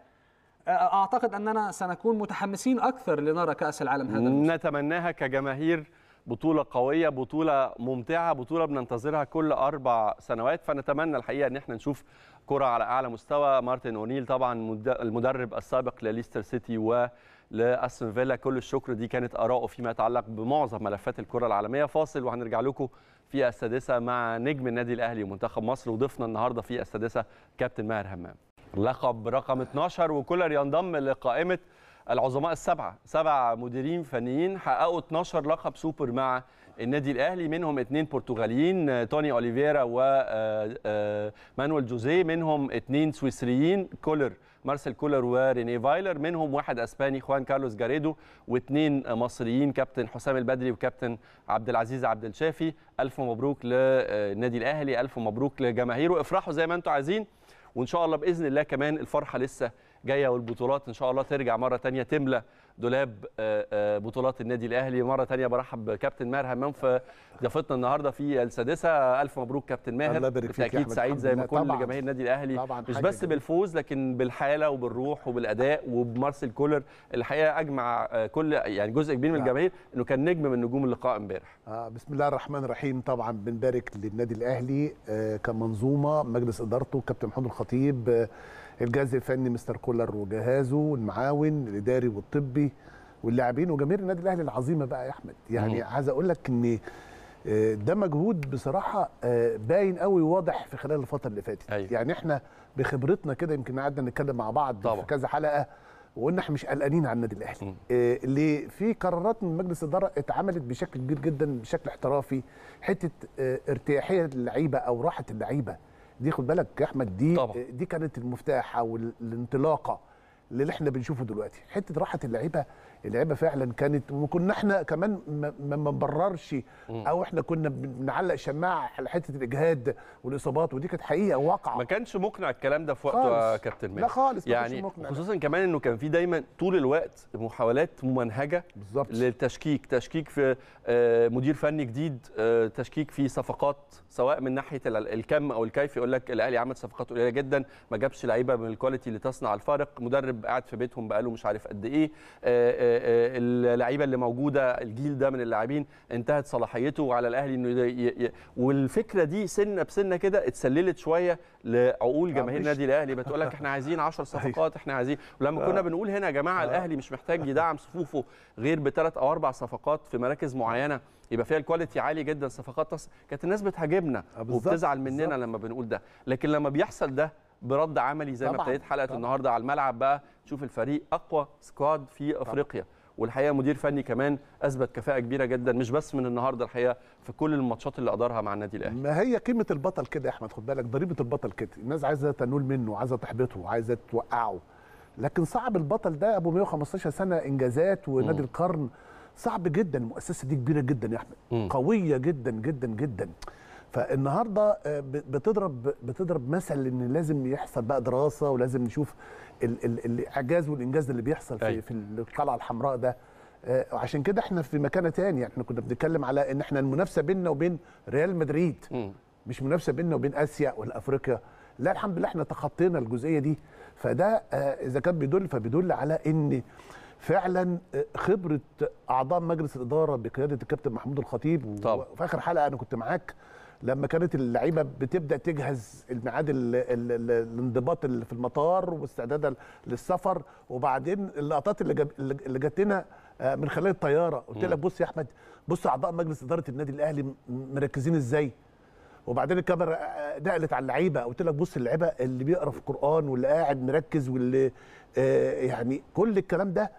أعتقد أننا سنكون متحمسين أكثر لنرى كأس العالم هذا نتمناها كجماهير بطوله قويه بطوله ممتعه بطوله بننتظرها كل اربع سنوات فنتمنى الحقيقه ان احنا نشوف كره على اعلى مستوى مارتن اونيل طبعا المدرب السابق لليستر سيتي و لأسن فيلا كل الشكر دي كانت اراءه فيما يتعلق بمعظم ملفات الكره العالميه فاصل وهنرجع لكم في السادسه مع نجم النادي الاهلي ومنتخب مصر وضيفنا النهارده في السادسه كابتن ماهر همام لقب رقم 12 وكولر ينضم لقائمه العظماء السبعه سبع مديرين فنيين حققوا 12 لقب سوبر مع النادي الاهلي منهم اثنين برتغاليين توني اوليفيرا ومانويل آه، آه، جوزيه منهم اثنين سويسريين كولر مارسيل كولر وريني فايلر منهم واحد اسباني خوان كارلوس جاريدو واثنين مصريين كابتن حسام البدري وكابتن عبد العزيز عبد الشافي الف مبروك للنادي الاهلي الف مبروك لجماهيره افرحوا زي ما انتم عايزين وان شاء الله باذن الله كمان الفرحه لسه جايه والبطولات ان شاء الله ترجع مره ثانيه تملى دولاب آه، آه، بطولات النادي الاهلي مره ثانيه برحب بكابتن ماهر همام في ضيافتنا النهارده في السادسه الف مبروك كابتن ماهر بالتاكيد سعيد زي ما كل جماهير النادي الاهلي مش بس بالفوز لكن بالحاله وبالروح وبالاداء وبمارسيل كولر الحقيقه اجمع آه، كل يعني جزء كبير من نعم. الجماهير انه كان نجم من نجوم اللقاء امبارح آه بسم الله الرحمن الرحيم طبعا بنبارك للنادي الاهلي كمنظومه مجلس ادارته كابتن محمود الخطيب الجهاز الفني مستر كولر وجهازه والمعاون الاداري والطبي واللاعبين وجماهير النادي الاهلي العظيمه بقى يا احمد يعني عايز اقول لك ان آه، ده مجهود بصراحه آه، باين قوي واضح في خلال الفتره اللي فاتت أيوة. يعني احنا بخبرتنا كده يمكن قعدنا نتكلم مع بعض طبعا. في كذا حلقه وقلنا احنا مش قلقانين على النادي الاهلي آه، اللي في قرارات من مجلس الاداره اتعملت بشكل كبير جدا بشكل احترافي حته ارتياحيه اللعيبه او راحه اللعيبه دي خد بالك يا احمد دي طبعا. دي كانت المفتاح او الانطلاقه للي احنا بنشوفه دلوقتي حته راحه اللعيبه اللعيبه فعلا كانت وكنا احنا كمان ما بنبررش او احنا كنا بنعلق شماعه على حته الاجهاد والاصابات ودي كانت حقيقه واقعه ما كانش مقنع الكلام ده في وقته آه، يا كابتن ماهر لا خالص يعني مقنع خصوصا كمان انه كان في دايما طول الوقت محاولات ممنهجه بالظبط للتشكيك تشكيك في آه، مدير فني جديد آه، تشكيك في صفقات سواء من ناحيه الكم او الكيف يقول لك الاهلي عمل صفقات قليله جدا ما جابش لعيبه من الكواليتي اللي تصنع الفارق مدرب قاعد في بيتهم بقاله مش عارف قد ايه اللعيبه اللي موجوده الجيل ده من اللاعبين انتهت صلاحيته وعلى الاهلي انه والفكره دي سنه بسنه كده اتسللت شويه لعقول جماهير النادي الاهلي بتقول لك احنا عايزين 10 صفقات احنا عايزين ولما كنا بنقول هنا يا جماعه الاهلي مش محتاج يدعم صفوفه غير بثلاث او اربع صفقات في مراكز معينه يبقى فيها الكواليتي عالي جدا صفقات كانت الناس بتهاجمنا آه، وبتزعل مننا لما بنقول ده لكن لما بيحصل ده برد عملي زي طبعًا. ما ابتديت حلقه طبعًا. النهارده على الملعب بقى تشوف الفريق اقوى سكواد في افريقيا والحقيقه مدير فني كمان اثبت كفاءه كبيره جدا مش بس من النهارده الحقيقه في كل الماتشات اللي ادارها مع النادي الاهلي ما هي قيمه البطل كده يا احمد خد بالك ضريبه البطل كده الناس عايزه تنول منه عايزه تحبطه عايزه توقعه لكن صعب البطل ده ابو 115 سنه انجازات ونادي القرن صعب جدا المؤسسه دي كبيره جدا يا احمد م. قويه جدا جدا جدا فالنهارده آه، بتضرب بتضرب مثل ان لازم يحصل بقى دراسه ولازم نشوف الاعجاز والانجاز اللي بيحصل في أيوة. في القلعه الحمراء ده آه، عشان كده احنا في مكانه تاني احنا كنا بنتكلم على ان احنا المنافسه بيننا وبين ريال مدريد م. مش منافسه بيننا وبين اسيا ولا افريقيا لا الحمد لله احنا تخطينا الجزئيه دي فده آه، اذا كان بيدل فبيدل على ان فعلا خبره اعضاء مجلس الاداره بقياده الكابتن محمود الخطيب طب. وفي اخر حلقه انا كنت معاك لما كانت اللعيبه بتبدا تجهز الميعاد الانضباط اللي في المطار واستعدادا للسفر وبعدين اللقطات اللي جاب اللي جات لنا آه، من خلال الطياره قلت لك بص يا احمد بص اعضاء مجلس اداره النادي الاهلي مركزين ازاي وبعدين الكاميرا آه، نقلت على اللعيبه قلت لك بص اللعيبه اللي بيقرا في القران واللي قاعد مركز واللي آه يعني كل الكلام ده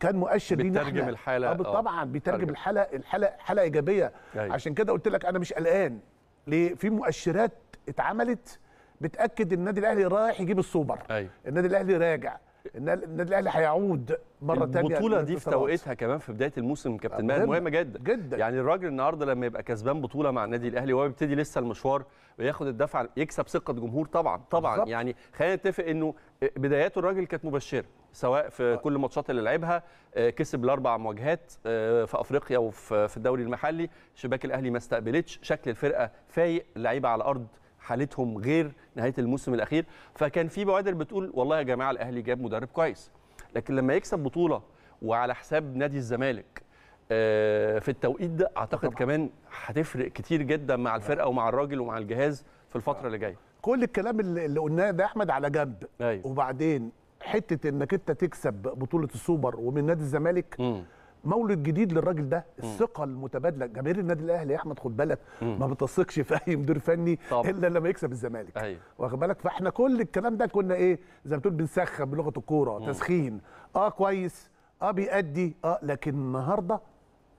كان مؤشر لينا بيترجم الحاله آه، طبعا بيترجم الحاله الحاله حاله ايجابيه أيوة. عشان كده قلت لك انا مش قلقان ليه في مؤشرات اتعملت بتاكد النادي الاهلي رايح يجيب السوبر أيوة. النادي الاهلي راجع النادي الاهلي هيعود مره ثانيه البطوله دي في توقيتها كمان في بدايه الموسم كابتن ماهر مهمه جدا جدا يعني الراجل النهارده لما يبقى كسبان بطوله مع النادي الاهلي وهو بيبتدي لسه المشوار وياخد الدفعه يكسب ثقه جمهور طبعا طبعا بالزبط. يعني خلينا نتفق انه آه، بداياته الراجل كانت مبشره سواء في آه. كل الماتشات اللي لعبها آه، كسب الاربع مواجهات آه، في افريقيا وفي الدوري المحلي شباك الاهلي ما استقبلتش شكل الفرقه فايق لعيبه على الارض حالتهم غير نهايه الموسم الاخير فكان في بوادر بتقول والله يا جماعه الاهلي جاب مدرب كويس لكن لما يكسب بطوله وعلى حساب نادي الزمالك في التوقيت ده اعتقد طبعا. كمان هتفرق كتير جدا مع الفرقه ومع الراجل ومع الجهاز في الفتره اللي جايه كل الكلام اللي قلناه ده احمد على جنب أيوه. وبعدين حته انك انت تكسب بطوله السوبر ومن نادي الزمالك م. مولد جديد للراجل ده الثقه المتبادله جماهير النادي الاهلي يا احمد خد بالك ما بتثقش في اي مدير فني طبعا. الا لما يكسب الزمالك أيوه. واخد بالك فاحنا كل الكلام ده كنا ايه زي ما بتقول بنسخن بلغه الكوره تسخين اه كويس اه بيأدي اه لكن النهارده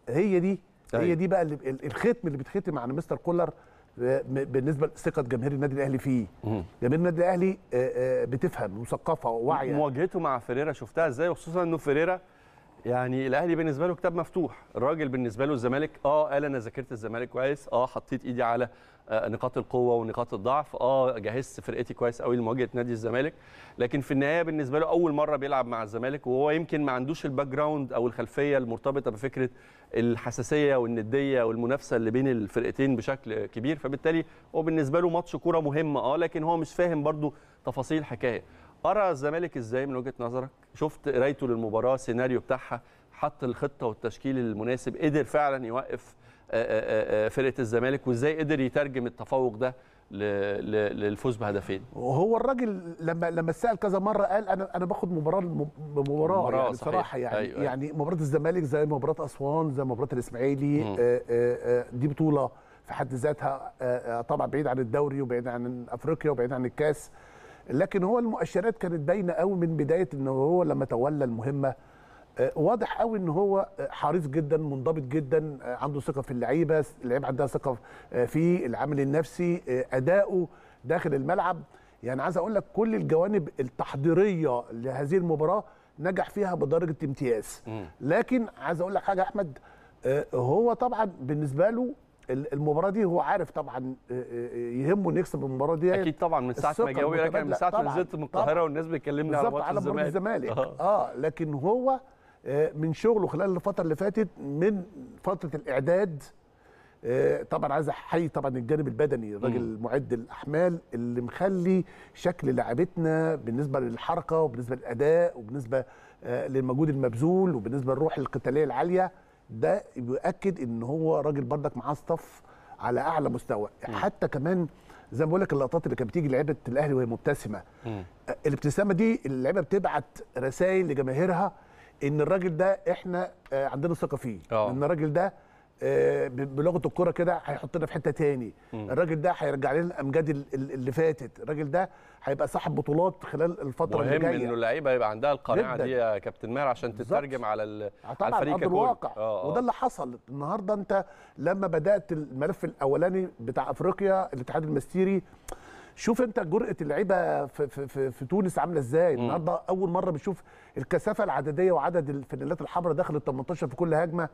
هي دي هي أيوه. دي بقى اللي الختم اللي بيتختم على مستر كولر بالنسبه لثقه جماهير النادي الاهلي فيه جماهير النادي الاهلي آه، آه، بتفهم مثقفه وواعيه مواجهته مع فيريرا شفتها ازاي وخصوصا انه فيريرا يعني الاهلي بالنسبه له كتاب مفتوح الراجل بالنسبه له الزمالك اه قال انا ذاكرت الزمالك كويس اه حطيت ايدي على آه، نقاط القوه ونقاط الضعف اه جهزت فرقتي كويس قوي لمواجهه نادي الزمالك لكن في النهايه بالنسبه له اول مره بيلعب مع الزمالك وهو يمكن ما عندوش الباك جراوند او الخلفيه المرتبطه بفكره الحساسيه والنديه والمنافسه اللي بين الفرقتين بشكل كبير فبالتالي هو بالنسبه له ماتش كوره مهم اه لكن هو مش فاهم برضو تفاصيل الحكايه ارى الزمالك ازاي من وجهه نظرك شفت قرايته للمباراه السيناريو بتاعها حط الخطه والتشكيل المناسب قدر فعلا يوقف آه، آه، آه، فرقه الزمالك وازاي قدر يترجم التفوق ده للفوز بهدفين وهو الراجل لما لما اتسال كذا مره قال انا انا باخد مباراه مباراه, يعني بصراحه يعني أيوة،, أيوة يعني مباراه الزمالك زي مباراه اسوان زي مباراه الاسماعيلي آه، آه، آه، دي بطوله في حد ذاتها طبعا بعيد عن الدوري وبعيد عن افريقيا وبعيد عن الكاس لكن هو المؤشرات كانت باينه قوي من بدايه ان هو لما تولى المهمه آه، واضح قوي ان هو آه، حريص جدا منضبط جدا آه، عنده ثقه في اللعيبه اللعيبه عندها ثقه في العامل النفسي اداؤه داخل الملعب يعني عايز اقول لك كل الجوانب التحضيريه لهذه المباراه نجح فيها بدرجه امتياز لكن عايز اقول لك حاجه احمد هو طبعا بالنسبه له المباراه دي هو عارف طبعا يهمه انه يكسب المباراه دي اكيد طبعا من ساعه ما جاوي لكن من ساعه ما نزلت من القاهره والناس بتكلمني على ماتش الزمالك على الزمالك اه لكن هو آه، من شغله خلال الفتره اللي فاتت من فتره الاعداد آه، طبعا عايز احيي طبعا الجانب البدني الراجل معد الاحمال اللي مخلي شكل لعبتنا بالنسبه للحركه وبالنسبه للاداء وبالنسبه آه، للمجهود المبذول وبالنسبه للروح القتاليه العاليه ده بيؤكد ان هو راجل بردك معاه صف على اعلى مستوى م. حتى كمان زي ما بقول لك اللقطات اللي كانت بتيجي لعيبه الاهلي وهي مبتسمه م. الابتسامه دي اللعيبه بتبعت رسائل لجماهيرها ان الراجل ده احنا آه، عندنا ثقه فيه أوه. ان الراجل ده آه، بلغه الكوره كده هيحطنا في حته تاني م. الراجل ده هيرجع لنا الامجاد اللي فاتت الراجل ده هيبقى صاحب بطولات خلال الفتره اللي جايه مهم انه اللعيبه يبقى عندها القناعه جداً. دي يا كابتن ماهر عشان تترجم على, على الفريق على الواقع آه آه. وده اللي حصل النهارده انت لما بدات الملف الاولاني بتاع افريقيا الاتحاد المستيري شوف انت جرأه اللعيبه في, في, في, في تونس عامله ازاي النهارده اول مره بنشوف الكثافه العدديه وعدد الفنلات الحمراء داخل ال 18 في كل هجمه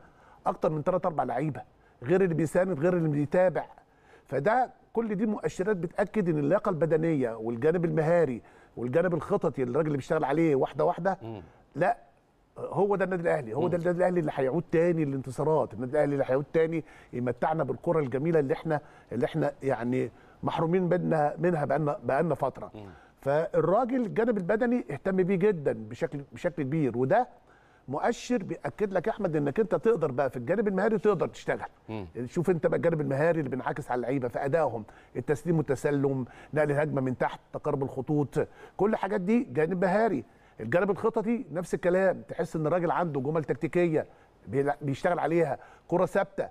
اكتر من 3 أربع لعيبه غير اللي بيساند غير اللي بيتابع فده كل دي مؤشرات بتاكد ان اللياقه البدنيه والجانب المهاري والجانب الخططي اللي الراجل اللي بيشتغل عليه واحده واحده لا هو ده النادي الاهلي هو ده النادي الاهلي اللي هيعود تاني للانتصارات النادي الاهلي اللي هيعود تاني يمتعنا بالكره الجميله اللي احنا اللي احنا يعني محرومين منها منها بقالنا بقالنا فتره فالراجل الجانب البدني اهتم بيه جدا بشكل بشكل كبير وده مؤشر بياكد لك يا احمد انك انت تقدر بقى في الجانب المهاري تقدر تشتغل مم. شوف انت بقى الجانب المهاري اللي بينعكس على اللعيبه في ادائهم التسليم والتسلم نقل الهجمه من تحت تقارب الخطوط كل الحاجات دي جانب مهاري الجانب الخططي نفس الكلام تحس ان الراجل عنده جمل تكتيكيه بيشتغل عليها كره ثابته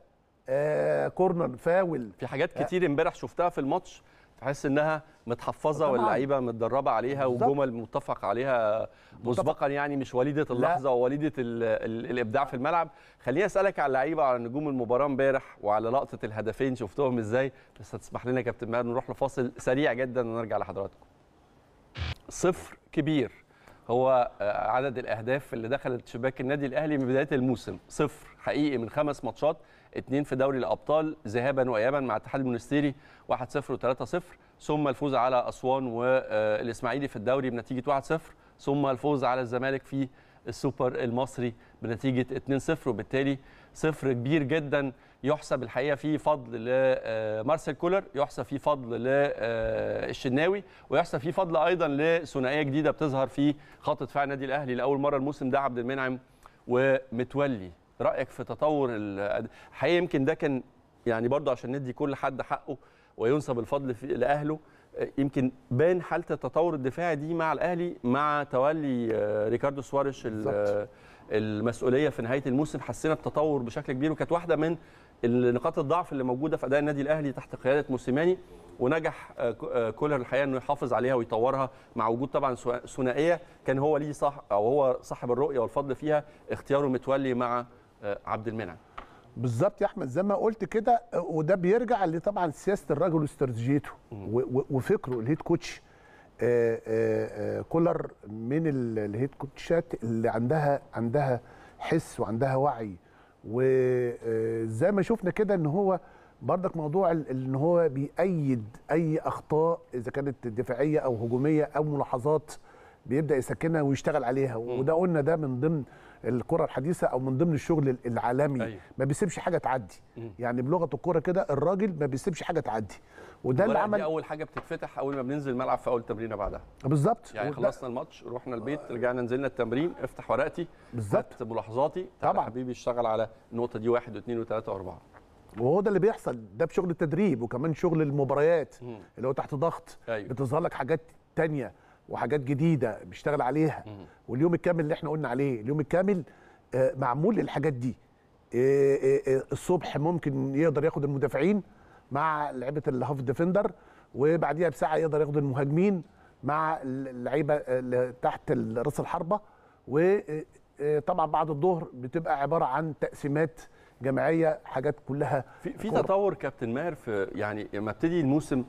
آه كورنر فاول في حاجات آه. كتير امبارح شفتها في الماتش تحس انها متحفظه واللعيبه متدربه عليها وجمل متفق عليها مسبقا يعني مش وليده اللحظه ووليده الـ الـ الابداع في الملعب خليني اسالك على اللعيبه على نجوم المباراه امبارح وعلى لقطه الهدفين شفتهم ازاي بس هتسمح لنا يا كابتن ماهر نروح لفاصل سريع جدا ونرجع لحضراتكم صفر كبير هو آه، عدد الاهداف اللي دخلت شباك النادي الاهلي من بدايه الموسم صفر حقيقي من خمس ماتشات 2 في دوري الابطال ذهابا وايابا مع الاتحاد المونستيري 1-0 و3-0 ثم الفوز على اسوان والاسماعيلي في الدوري بنتيجه 1-0 ثم الفوز على الزمالك في السوبر المصري بنتيجه 2-0 وبالتالي صفر كبير جدا يحسب الحقيقه فيه فضل لمارسيل آه، كولر يحسب فيه فضل للشناوي آه، ويحسب فيه فضل ايضا لثنائيه جديده بتظهر في خط دفاع النادي الاهلي لاول مره الموسم ده عبد المنعم ومتولي رايك في تطور الحقيقه يمكن ده كان يعني برضه عشان ندي كل حد حقه وينسب الفضل في لاهله يمكن بان حاله التطور الدفاعي دي مع الاهلي مع تولي آه، ريكاردو سواريش المسؤوليه في نهايه الموسم حسينا التطور بشكل كبير وكانت واحده من نقاط الضعف اللي موجوده في اداء النادي الاهلي تحت قياده موسيماني ونجح آه، آه، كولر الحقيقه انه يحافظ عليها ويطورها مع وجود طبعا ثنائيه كان هو ليه صح او هو صاحب الرؤيه والفضل فيها اختياره متولي مع آه، عبد المنعم بالظبط يا احمد زي ما قلت كده آه، وده بيرجع لطبعا سياسه الراجل واستراتيجيته وفكره الهيد كوتش آه، كولر من الهيد كوتشات اللي عندها عندها حس وعندها وعي وزي ما شفنا كده ان هو بردك موضوع ان هو بيأيد اي اخطاء اذا كانت دفاعيه او هجوميه او ملاحظات بيبدا يسكنها ويشتغل عليها وده قلنا ده من ضمن الكره الحديثه او من ضمن الشغل العالمي أيوه. ما بيسيبش حاجه تعدي مم. يعني بلغه الكره كده الراجل ما بيسيبش حاجه تعدي وده اللي عمل اول حاجه بتتفتح اول ما بننزل الملعب في اول تمرينه بعدها بالظبط يعني خلصنا الماتش رحنا البيت رجعنا نزلنا التمرين افتح ورقتي بالظبط ملاحظاتي طبعا حبيبي اشتغل على النقطه دي واحد واثنين وثلاثه واربعه وهو ده اللي بيحصل ده بشغل التدريب وكمان شغل المباريات اللي هو تحت ضغط أيوه. بتظهر لك حاجات تانية وحاجات جديده بيشتغل عليها واليوم الكامل اللي احنا قلنا عليه اليوم الكامل آه، معمول للحاجات دي آه، آه، الصبح ممكن يقدر ياخد المدافعين مع لعيبه الهاف ديفندر وبعديها بساعه يقدر ياخد المهاجمين مع اللعيبه اللي تحت راس الحربه وطبعا بعد الظهر بتبقى عباره عن تقسيمات جمعيه حاجات كلها في في تطور كابتن ماهر في يعني لما ابتدي الموسم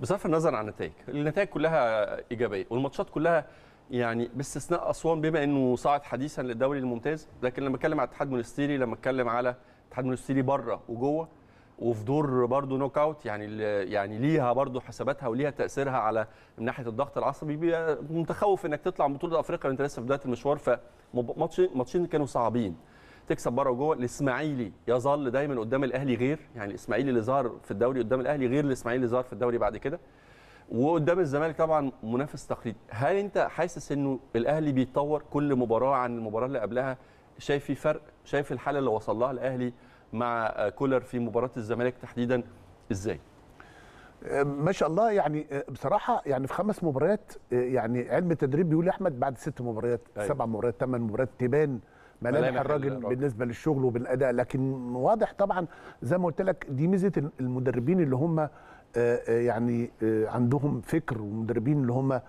بصرف النظر عن النتائج النتائج كلها ايجابيه والماتشات كلها يعني باستثناء اسوان بما انه صعد حديثا للدوري الممتاز لكن لما اتكلم على اتحاد مونستيري لما اتكلم على اتحاد مونستيري بره وجوه وفي دور برضه نوك اوت يعني يعني ليها برضه حساباتها وليها تاثيرها على من ناحيه الضغط العصبي بيبقى متخوف انك تطلع من بطوله افريقيا وانت لسه في بدايه المشوار فماتشين كانوا صعبين تكسب بره وجوه الاسماعيلي يظل دايما قدام الاهلي غير يعني الاسماعيلي اللي ظهر في الدوري قدام الاهلي غير الاسماعيلي اللي ظهر في الدوري بعد كده وقدام الزمالك طبعا منافس تقليدي هل انت حاسس انه الاهلي بيتطور كل مباراه عن المباراه اللي قبلها شايف في فرق شايف الحاله اللي وصل لها الاهلي مع كولر في مباراه الزمالك تحديدا ازاي ما شاء الله يعني بصراحه يعني في خمس مباريات يعني علم التدريب بيقول احمد بعد ست مباريات أيوة. سبع مباريات ثمان مباريات تبان ملامح الراجل, الراجل بالنسبه للشغل وبالاداء لكن واضح طبعا زي ما قلت لك دي ميزه المدربين اللي هم آه، آه، يعني آه، عندهم فكر ومدربين اللي هم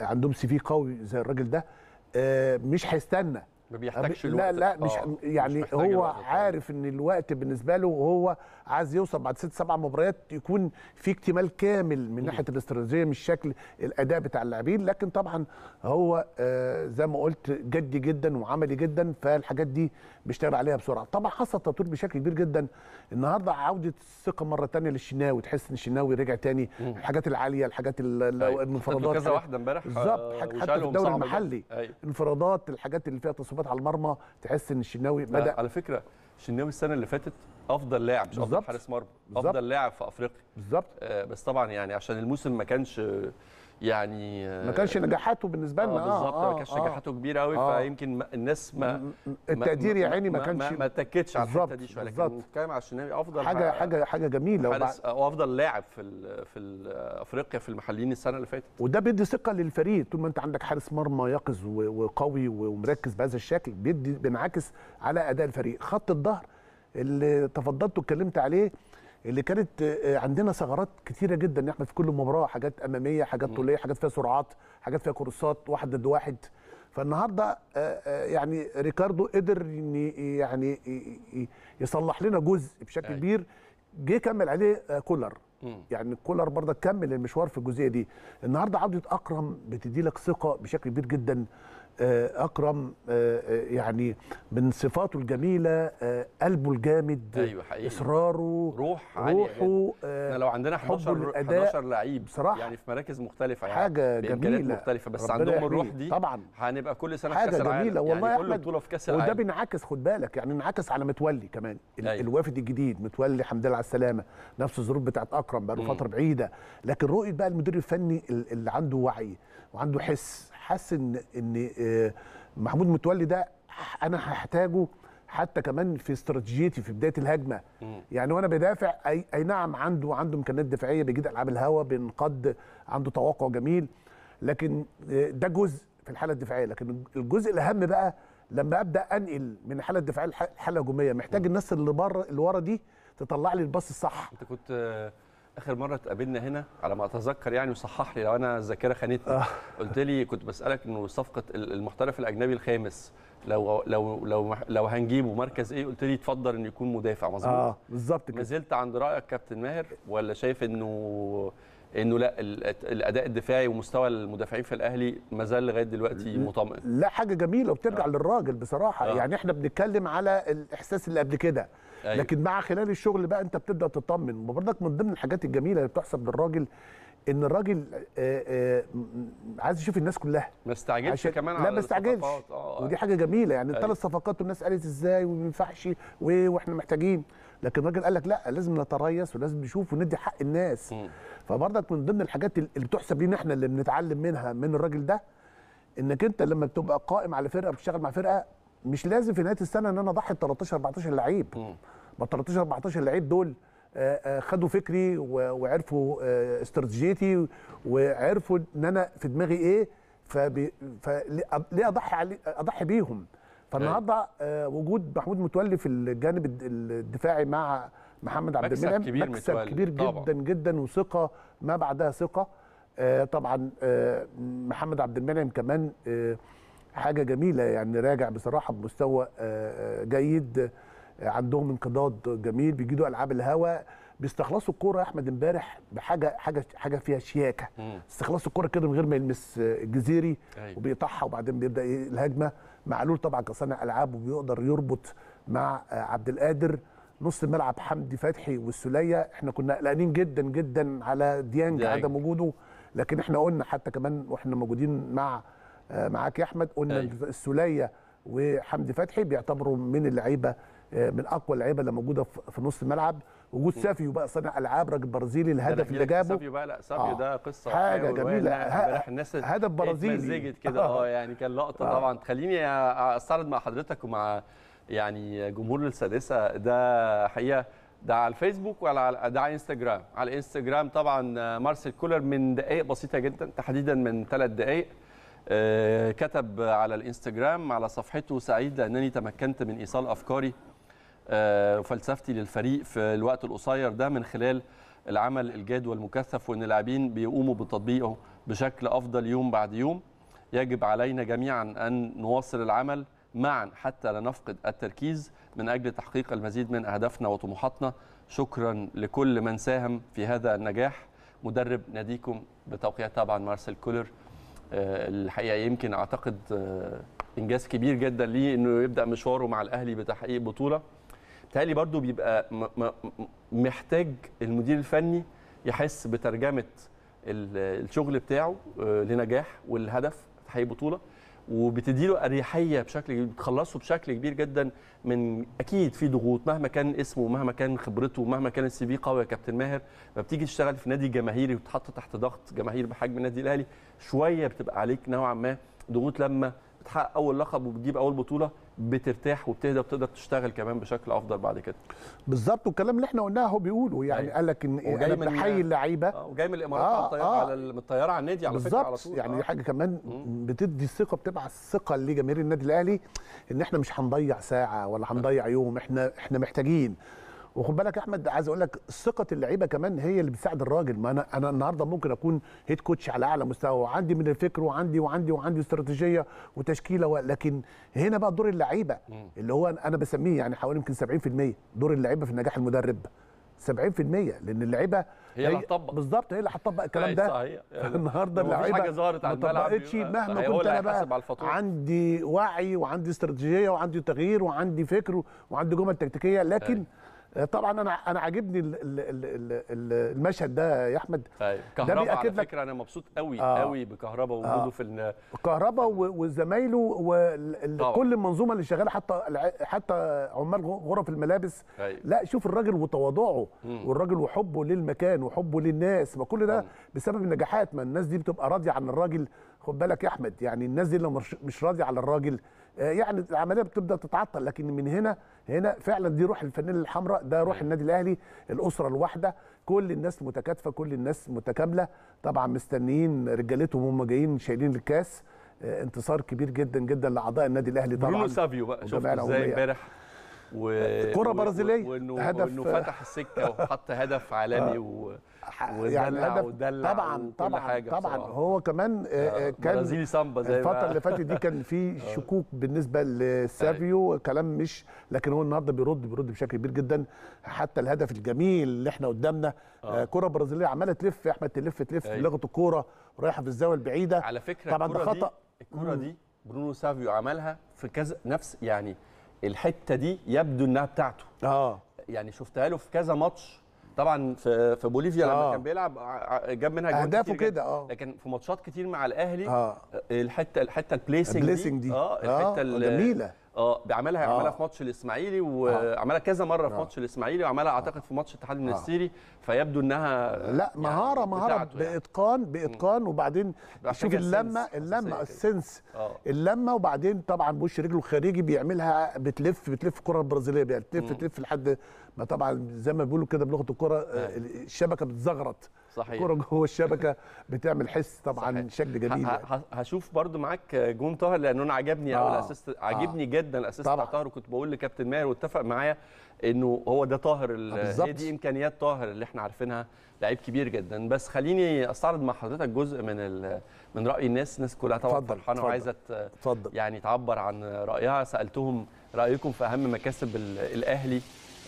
عندهم سي في قوي زي الراجل ده مش هيستنى ما بيحتاجش الوقت لا لا مش يعني مش هو عارف ان الوقت بالنسبه له هو عايز يوصل بعد ست سبع مباريات يكون في اكتمال كامل من ناحيه الاستراتيجيه من الشكل الاداء بتاع اللاعبين لكن طبعا هو آه، زي ما قلت جدي جدا وعملي جدا فالحاجات دي بيشتغل عليها بسرعه طبعا حصل تطوير بشكل كبير جدا النهارده عوده الثقه مره ثانيه للشناوي تحس ان الشناوي رجع ثاني الحاجات العاليه الحاجات أيوة. المنفردات كذا واحده امبارح بالظبط آه، حتى في الدوري المحلي انفرادات أيوة. الحاجات اللي فيها تصويبات على المرمى تحس ان الشناوي بدا على فكره الشناوي السنه اللي فاتت افضل لاعب مش افضل حارس مرمى افضل لاعب في افريقيا بالظبط آه بس طبعا يعني عشان الموسم ما كانش يعني ما كانش آه، نجاحاته بالنسبه لنا آه بالظبط آه ما كانش آه، آه. نجاحاته كبيره قوي آه فيمكن الناس ما التقدير يا عيني ما, كانش ما اتكتش على الحته دي شويه لكن بنتكلم على الشناوي افضل حاجه حاجه حاجه جميله حارس وافضل لاعب في في افريقيا في المحليين السنه اللي فاتت وده بيدي ثقه للفريق طول ما انت عندك حارس مرمى يقظ وقوي ومركز بهذا الشكل بيدي بينعكس على اداء الفريق خط الظهر اللي تفضلت واتكلمت عليه اللي كانت آه، عندنا ثغرات كتيره جدا ان احنا في كل مباراه حاجات اماميه حاجات طوليه حاجات فيها سرعات حاجات فيها كورسات واحد ضد واحد فالنهارده آه، آه، يعني ريكاردو قدر يعني يصلح لنا جزء بشكل كبير جه كمل عليه كولر يعني كولر برضه كمل المشوار في الجزئيه دي النهارده عوده اكرم بتدي لك ثقه بشكل كبير جدا آه، اكرم آه، آه، يعني من صفاته الجميله قلبه الجامد أيوة حقيقي. اصراره روح روحه احنا لو عندنا 11 11 لعيب صراحة يعني في مراكز مختلفه يعني حاجه جميله مختلفه بس عندهم الروح دي طبعا هنبقى كل سنه حاجة في كاس العالم يعني والله يعني كل بطوله في كاس العالم وده بينعكس خد بالك يعني انعكس على متولي كمان أيوة. الوافد الجديد متولي حمد لله على السلامه نفس الظروف بتاعت اكرم بقى له فتره بعيده لكن رؤيه بقى المدير الفني اللي عنده وعي وعنده حس حاسس ان ان آه، محمود متولي ده انا هحتاجه حتى كمان في استراتيجيتي في بدايه الهجمه مم. يعني وانا بدافع اي, أي نعم عنده عنده امكانيات دفاعيه بيجيد العاب الهوا بينقد عنده توقع جميل لكن آه، ده جزء في الحاله الدفاعيه لكن الجزء الاهم بقى لما ابدا انقل من الحاله الدفاعيه للحاله الهجوميه محتاج الناس اللي بره اللي ورا دي تطلع لي الباص الصح انت كنت آه، اخر مره اتقابلنا هنا على ما اتذكر يعني وصحح لي لو انا الذاكره خانتني آه. قلت لي كنت بسالك انه صفقه المحترف الاجنبي الخامس لو لو لو لو هنجيبه مركز ايه قلت لي تفضل انه يكون مدافع مظبوط اه بالظبط كده ما زلت عند رايك كابتن ماهر ولا شايف انه انه لا الاداء الدفاعي ومستوى المدافعين في الاهلي ما زال لغايه دلوقتي مطمئن لا حاجه جميله وبترجع آه. للراجل بصراحه آه. يعني احنا بنتكلم على الاحساس اللي قبل كده أيوة. لكن مع خلال الشغل بقى انت بتبدا تطمن وبرضك من ضمن الحاجات الجميله اللي بتحصل للراجل ان الراجل آآ آه، آآ آه، عايز يشوف الناس كلها ما استعجلش كمان كمان لا على ما استعجلش آه، ودي حاجه جميله يعني أيوة. الثلاث أيوة. صفقات والناس قالت ازاي وما ينفعش واحنا محتاجين لكن الراجل قال لك لا لازم نتريس ولازم نشوف وندي حق الناس م. فبرضك من ضمن الحاجات اللي بتحسب لينا احنا اللي بنتعلم منها من الراجل ده انك انت لما بتبقى قائم على فرقه بتشتغل مع فرقه مش لازم في نهايه السنه ان انا اضحي ب 13 14 لعيب ما 13 14 لعيب دول آه، آه، خدوا فكري وعرفوا آه، استراتيجيتي وعرفوا ان انا في دماغي ايه فليه اضحي علي اضحي بيهم فالنهارده أيوة. وجود محمود متولي في الجانب الدفاعي مع محمد عبد المنعم مكسب كبير, مكسب كبير جدا جدا وثقه ما بعدها ثقه طبعا محمد عبد المنعم كمان حاجه جميله يعني راجع بصراحه بمستوى آه، آه، جيد عندهم انقضاض جميل بيجيدوا العاب الهواء بيستخلصوا الكوره يا احمد امبارح بحاجه حاجه حاجه فيها شياكه استخلصوا الكوره كده من غير ما يلمس آه، الجزيري أيوة. وبيقطعها وبعدين بيبدا الهجمه معلول طبعا كصانع العاب وبيقدر يربط مع عبد القادر نص الملعب حمدي فتحي والسوليه احنا كنا قلقانين جدا جدا على ديانج. عدم وجوده لكن احنا قلنا حتى كمان واحنا موجودين مع آه، معاك يا احمد قلنا أيوة. السوليه وحمدي فتحي بيعتبروا من اللعيبه آه، من اقوى اللعيبه اللي موجوده في نص الملعب وجود سافيو بقى صانع العاب راجل برازيلي الهدف اللي جابه سافيو بقى لا سافيو آه. ده قصه حاجه جميله امبارح الناس هدف برازيلي كده آه. اه يعني كان لقطه آه. طبعا تخليني استعرض مع حضرتك ومع يعني جمهور السادسه ده حقيقه ده على الفيسبوك وعلى ده على انستجرام على انستجرام طبعا مارسيل كولر من دقائق بسيطه جدا تحديدا من ثلاث دقائق آه، كتب على الانستجرام على صفحته سعيد لانني تمكنت من ايصال افكاري آه، وفلسفتي للفريق في الوقت القصير ده من خلال العمل الجاد والمكثف وان اللاعبين بيقوموا بتطبيقه بشكل افضل يوم بعد يوم يجب علينا جميعا ان نواصل العمل معا حتى لا نفقد التركيز من اجل تحقيق المزيد من اهدافنا وطموحاتنا شكرا لكل من ساهم في هذا النجاح مدرب ناديكم بتوقيع طبعا مارسيل كولر آه، الحقيقه يمكن اعتقد آه، انجاز كبير جدا ليه انه يبدا مشواره مع الاهلي بتحقيق بطوله بالتالي برضو بيبقى محتاج المدير الفني يحس بترجمه الشغل بتاعه آه، لنجاح والهدف تحقيق بطوله وبتديله اريحيه بشكل بتخلصه بشكل كبير جدا من اكيد في ضغوط مهما كان اسمه مهما كان خبرته مهما كان السي في قوي يا كابتن ماهر ما بتيجي تشتغل في نادي جماهيري وتتحط تحت ضغط جماهير بحجم النادي الاهلي شويه بتبقى عليك نوعا ما ضغوط لما بتحقق اول لقب وبتجيب اول بطوله بترتاح وبتهدى وتقدر تشتغل كمان بشكل افضل بعد كده بالظبط والكلام اللي احنا قلناه هو بيقوله يعني أيوة. قال لك ان من حي اللعيبه اه وجاي من الامارات آه طيب آه على الطياره على النادي على فكره على طول يعني دي آه. حاجه كمان بتدي الثقه بتبعث الثقه لجماهير النادي الاهلي ان احنا مش هنضيع ساعه ولا هنضيع يوم احنا احنا محتاجين وخد بالك يا احمد عايز اقول لك ثقه اللعيبه كمان هي اللي بتساعد الراجل ما انا انا النهارده ممكن اكون هيد كوتش على اعلى مستوى وعندي من الفكر وعندي وعندي وعندي استراتيجيه وتشكيله لكن هنا بقى دور اللعيبه اللي هو انا بسميه يعني حوالي يمكن 70% دور اللعيبه في نجاح المدرب 70% لان اللعيبه هي اللي هتطبق بالظبط هي اللي هتطبق الكلام ده صحيح يعني النهارده اللعيبه حاجه ظهرت على الملعب ما طبقتش مهما كنت انا بقى عندي وعي وعندي استراتيجيه وعندي تغيير وعندي فكر وعندي جمل تكتيكيه لكن هي. آه، طبعا انا انا عاجبني المشهد ده يا احمد طيب كهربا على فكره انا مبسوط قوي آه قوي بكهربا وجوده آه في كهربا وزمايله وكل المنظومه اللي شغاله حتى حتى عمال غرف الملابس طيب. لا شوف الراجل وتواضعه والراجل وحبه للمكان وحبه للناس ما كل ده بسبب النجاحات ما الناس دي بتبقى راضيه عن الراجل خد بالك يا احمد يعني الناس دي اللي مش راضيه على الراجل آه، يعني العمليه بتبدا تتعطل لكن من هنا هنا فعلا دي روح الفنان الحمراء ده روح النادي الاهلي الاسره الواحده كل الناس متكاتفه كل الناس متكامله طبعا مستنيين رجالتهم هم جايين شايلين الكاس آه، انتصار كبير جدا جدا لاعضاء النادي الاهلي طبعا برونو سافيو بقى شفت ازاي امبارح و... كره برازيليه هدف وانه فتح السكه وحط هدف عالمي آه. و... يعني ودلع ودلع طبعا طبعا حاجة طبعا بصراحة. هو كمان آه، آه، آه، كان الفتره اللي فاتت دي كان في شكوك بالنسبه أيوة. لسافيو كلام مش لكن هو النهارده بيرد بيرد بشكل كبير جدا حتى الهدف الجميل اللي احنا قدامنا آه. كره برازيليه عماله تلف يا احمد تلف تلف أيوة. لغه الكوره رايحه في الزاويه البعيده على فكره طبعا الكرة خطا الكره دي برونو سافيو عملها في كذا نفس يعني الحته دي يبدو انها بتاعته اه يعني شفتها له في كذا ماتش طبعا في في بوليفيا آه. لما كان بيلعب جاب منها اهدافه كده اه لكن في ماتشات كتير مع الاهلي آه. آه، الحته الحته البليسنج دي, دي اه الحته آه. جميله اه بيعملها آه. عملها في ماتش الاسماعيلي وعملها آه. كذا مره في آه. ماتش الاسماعيلي وعملها اعتقد في ماتش اتحاد المنستيري آه. فيبدو انها لا مهاره يعني مهاره يعني. باتقان باتقان وبعدين شوف اللمه اللمه السنس آه. اللمه وبعدين طبعا بوش رجله الخارجي بيعملها بتلف بتلف الكره البرازيليه بتلف تلف لحد ما طبعا زي ما بيقولوا كده بلغه الكره آه، نعم. الشبكه بتزغرط صحيح الكره جوه الشبكه بتعمل حس طبعا صحيح. شكل جميل يعني. هشوف برضو معاك جون طاهر لان انا عجبني آه. آه. الاسيست عجبني آه. جدا الاسيست بتاع طاهر وكنت بقول لكابتن ماهر واتفق معايا انه هو ده طاهر آه، هي دي امكانيات طاهر اللي احنا عارفينها لعيب كبير جدا بس خليني استعرض مع حضرتك جزء من من راي الناس الناس كلها طبعا فرحانه وعايزه يعني تعبر عن رايها سالتهم رايكم في اهم مكاسب الاهلي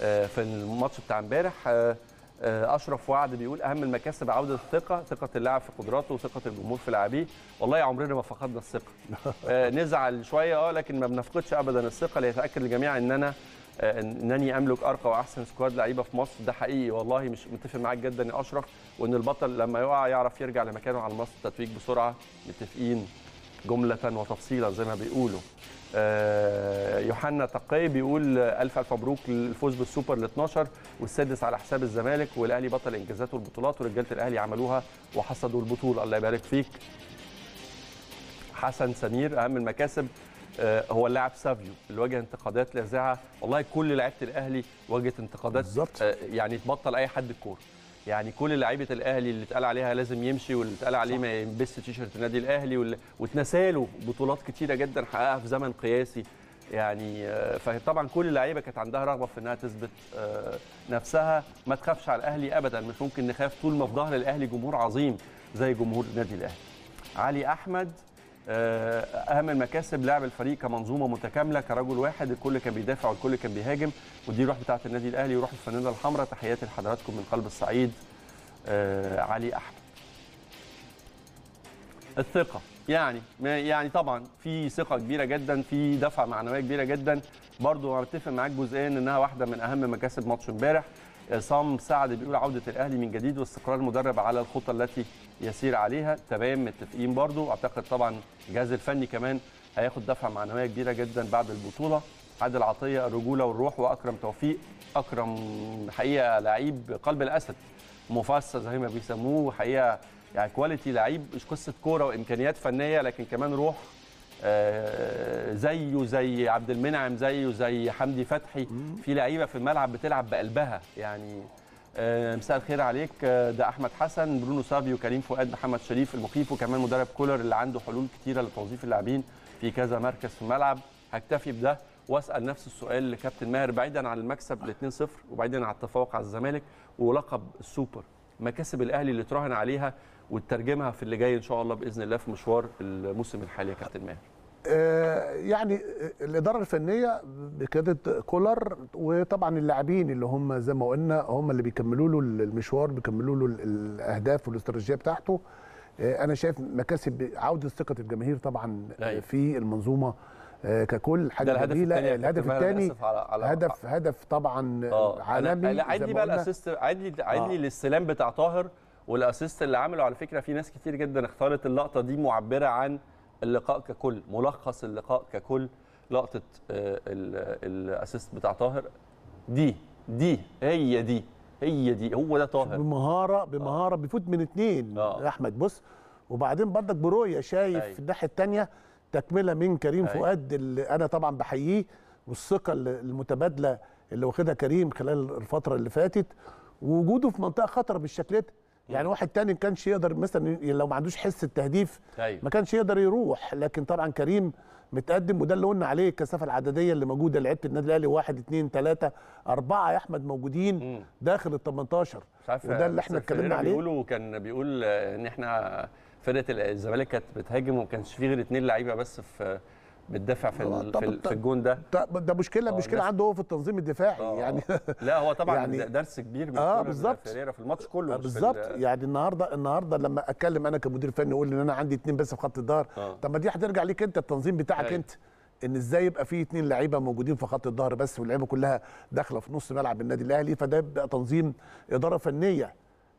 آه، في الماتش بتاع امبارح آه، آه، اشرف وعد بيقول اهم المكاسب عوده الثقه ثقه اللاعب في قدراته وثقه الجمهور في لاعبيه والله عمرنا ما فقدنا الثقه نزعل شويه اه لكن ما بنفقدش ابدا الثقه ليتاكد الجميع ان انا انني املك ارقى واحسن سكواد لعيبه في مصر ده حقيقي والله مش متفق معاك جدا يا اشرف وان البطل لما يقع يعرف يرجع لمكانه على مصر التتويج بسرعه متفقين جمله وتفصيلا زي ما بيقولوا آه، يوحنا تقي بيقول الف الف مبروك للفوز بالسوبر ال 12 والسادس على حساب الزمالك والاهلي بطل انجازاته البطولات ورجاله الاهلي عملوها وحصدوا البطوله الله يبارك فيك حسن سمير اهم المكاسب آه، هو اللاعب سافيو اللي واجه انتقادات لاذعه والله كل لعيبه الاهلي واجهت انتقادات بالزبط. آه، يعني تبطل اي حد الكوره يعني كل لعيبه الاهلي اللي اتقال عليها لازم يمشي واللي اتقال عليه ما يلبسش تيشيرت النادي الاهلي واتنساله بطولات كتيره جدا حققها في زمن قياسي يعني آه، فطبعا كل اللعيبه كانت عندها رغبه في انها تثبت آه، نفسها ما تخافش على الاهلي ابدا مش ممكن نخاف طول ما في ظهر الاهلي جمهور عظيم زي جمهور النادي الاهلي علي احمد آه، اهم المكاسب لعب الفريق كمنظومه متكامله كرجل واحد الكل كان بيدافع والكل كان بيهاجم ودي الروح بتاعه النادي الاهلي وروح الفانيلا الحمراء تحياتي لحضراتكم من قلب الصعيد آه، علي احمد الثقه يعني يعني طبعا في ثقه كبيره جدا في دفعه معنويه كبيره جدا برضو انا معاك جزئيا انها واحده من اهم مكاسب ماتش امبارح عصام سعد بيقول عوده الاهلي من جديد واستقرار المدرب على الخطه التي يسير عليها تمام متفقين برضو اعتقد طبعا الجهاز الفني كمان هياخد دفعه معنويه كبيره جدا بعد البطوله عادل عطيه الرجوله والروح واكرم توفيق اكرم حقيقه لعيب قلب الاسد مفصل زي ما بيسموه حقيقه يعني كواليتي لعيب مش قصه كوره وامكانيات فنيه لكن كمان روح آه، زيه زي عبد المنعم زيه زي حمدي فتحي في لعيبه في الملعب بتلعب بقلبها يعني آه، مساء الخير عليك آه، ده احمد حسن برونو سافيو كريم فؤاد محمد شريف المخيف وكمان مدرب كولر اللي عنده حلول كتيره لتوظيف اللاعبين في كذا مركز في الملعب هكتفي بده واسال نفس السؤال لكابتن ماهر بعيدا عن المكسب ال 2-0 وبعيدا عن التفوق على الزمالك ولقب السوبر مكاسب الاهلي اللي تراهن عليها وتترجمها في اللي جاي ان شاء الله باذن الله في مشوار الموسم الحالي يا كابتن ماهر آه، يعني الاداره الفنيه بكاده كولر وطبعا اللاعبين اللي هم زي ما قلنا هم اللي بيكملوا له المشوار بيكملوا له الاهداف والاستراتيجيه بتاعته آه، انا شايف مكاسب عوده ثقه الجماهير طبعا آه، أيوة. في المنظومه ككل حاجه الهدف جميله الهدف الثاني هدف هدف طبعا عالمي عد لي بقى الاسيست عد لي عد لي الاستلام بتاع طاهر والاسيست اللي عمله على فكره في ناس كتير جدا اختارت اللقطه دي معبره عن اللقاء ككل ملخص اللقاء ككل لقطه آه، الاسيست بتاع طاهر دي دي هي دي هي دي هو ده طاهر بمهاره آه. بمهاره آه. بيفوت من اتنين آه. احمد بص وبعدين برضك برؤيه شايف في الناحيه الثانيه تكمله من كريم أي. فؤاد اللي انا طبعا بحييه والثقه المتبادله اللي واخدها كريم خلال الفتره اللي فاتت ووجوده في منطقه خطره بالشكل ده يعني واحد تاني ما كانش يقدر مثلا يعني لو ما عندوش حس التهديف أيوة. ما كانش يقدر يروح لكن طبعا كريم متقدم وده اللي قلنا عليه الكثافه العدديه اللي موجوده لعيبه النادي الاهلي واحد اثنين ثلاثه اربعه يا احمد موجودين داخل ال 18 وده اللي احنا اتكلمنا عليه بيقولوا كان بيقول ان احنا فرقه الزمالك كانت بتهاجم وما كانش فيه غير اثنين لعيبه بس في بتدافع في, في, الجون ده ده مشكله آه مشكله عنده هو في التنظيم الدفاعي آه, اه. يعني لا هو طبعا يعني درس كبير من اه بالظبط في الماتش كله آه بالظبط يعني النهارده النهارده لما اتكلم انا كمدير فني اقول ان انا عندي اثنين بس في خط الظهر آه طب ما دي هترجع ليك انت التنظيم بتاعك هي. أيوه. انت ان ازاي يبقى في اثنين لعيبه موجودين في خط الظهر بس واللعيبه كلها داخله في نص ملعب النادي الاهلي فده يبقى تنظيم اداره فنيه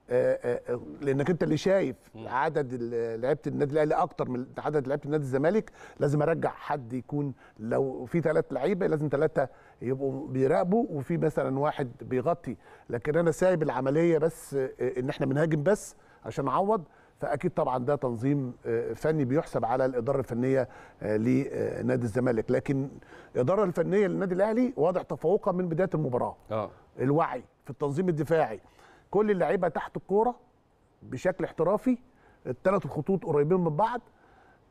آه، آه، آه، لانك انت اللي شايف عدد لعيبه النادي الاهلي اكتر من عدد لعيبه نادي الزمالك لازم ارجع حد يكون لو في ثلاث لعيبه لازم ثلاثه يبقوا بيراقبوا وفي مثلا واحد بيغطي لكن انا سايب العمليه بس ان احنا بنهاجم بس عشان نعوض فاكيد طبعا ده تنظيم فني بيحسب على الاداره الفنيه لنادي الزمالك لكن الاداره الفنيه للنادي الاهلي واضح تفوقها من بدايه المباراه آه. الوعي في التنظيم الدفاعي كل اللعيبه تحت الكوره بشكل احترافي الثلاث الخطوط قريبين من بعض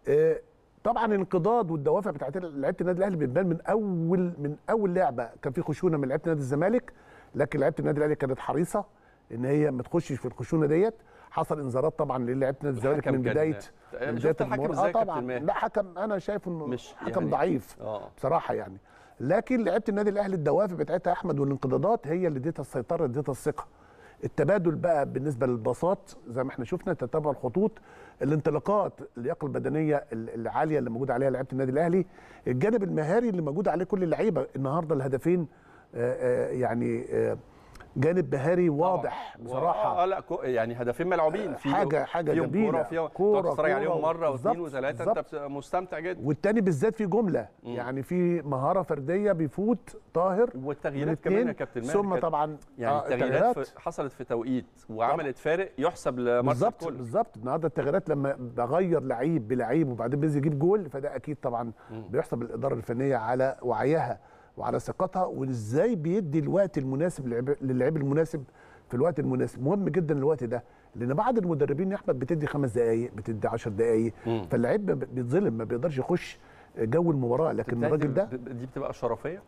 آه، طبعا الانقضاض والدوافع بتاعت لعيبه النادي الاهلي بتبان من اول من اول لعبه كان في خشونه من لعيبه نادي الزمالك لكن لعيبه النادي الاهلي كانت حريصه ان هي ما تخشش في الخشونه ديت حصل انذارات طبعا للعيبه نادي الزمالك من بدايه من بدايه الحكم آه طبعا لا حكم انا شايف انه مش حكم يعني ضعيف آه. بصراحه يعني لكن لعيبه النادي الاهلي الدوافع بتاعتها احمد والانقضاضات هي اللي اديتها السيطره اديتها الثقه التبادل بقى بالنسبه للباصات زي ما احنا شفنا تتبع الخطوط الانطلاقات اللياقه البدنيه العاليه اللي موجوده عليها لعيبه النادي الاهلي الجانب المهاري اللي موجود عليه كل اللعيبه النهارده الهدفين آه، آه، يعني آآ آه، جانب بهاري واضح أوه. بصراحه اه, اه، لا يعني هدفين ملعوبين في حاجه حاجه جميله كوره كوره تتفرج عليهم مره واثنين وثلاثه انت مستمتع جدا والتاني بالذات في جمله م. يعني في مهاره فرديه بيفوت طاهر والتغييرات كمان يا كابتن ثم طبعا يعني آه التغييرات في حصلت في توقيت وعملت طبعا. فارق يحسب لماتش بالظبط بالظبط النهارده التغييرات لما بغير لعيب بلعيب وبعدين بينزل يجيب جول فده اكيد طبعا م. بيحسب الاداره الفنيه على وعيها وعلى ثقتها وازاي بيدي الوقت المناسب للعيب المناسب في الوقت المناسب مهم جدا الوقت ده لان بعض المدربين يا احمد بتدي خمس دقائق بتدي 10 دقائق فاللعيب بيتظلم ما بيقدرش يخش جو المباراه لكن الراجل ده دي بتبقى شرفيه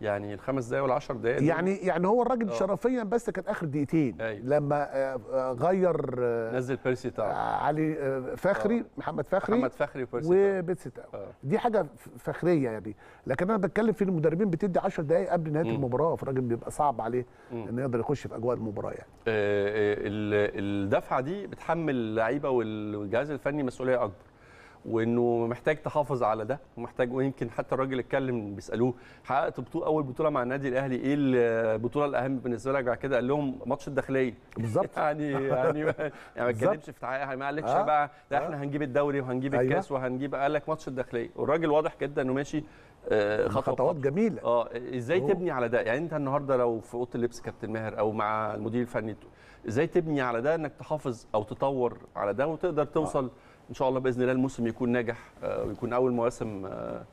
يعني الخمس دقايق والعشر دقايق يعني يعني هو الراجل آه. شرفيا بس كانت اخر دقيقتين أيوة. لما آه، آه، غير نزل بيرسي تاو علي فخري أوه. محمد فخري محمد فخري وبيرسي تاو دي حاجه فخريه يعني لكن انا بتكلم في المدربين بتدي 10 دقائق قبل نهايه م. المباراه فالراجل بيبقى صعب عليه انه يقدر يخش في اجواء المباراه يعني آه الدفعه دي بتحمل اللعيبه والجهاز الفني مسؤوليه اكبر وانه محتاج تحافظ على ده ومحتاج ويمكن حتى الراجل اتكلم بيسالوه حققت بطوله اول بطوله مع النادي الاهلي ايه البطوله الاهم بالنسبه لك بعد كده قال لهم ماتش الداخليه بالظبط يعني يعني يعني ما اتكلمش في تعقيق ما قالكش آه. بقى ده آه. احنا هنجيب الدوري وهنجيب أيوة. الكاس وهنجيب قال لك ماتش الداخليه والراجل واضح جدا انه ماشي آه، خطوات, خطوات جميله اه ازاي أوه. تبني على ده يعني انت النهارده لو في اوضه اللبس كابتن ماهر او مع المدير الفني ازاي تبني على ده انك تحافظ او تطور على ده وتقدر توصل آه. ان شاء الله باذن الله الموسم يكون ناجح آه، ويكون اول مواسم آه،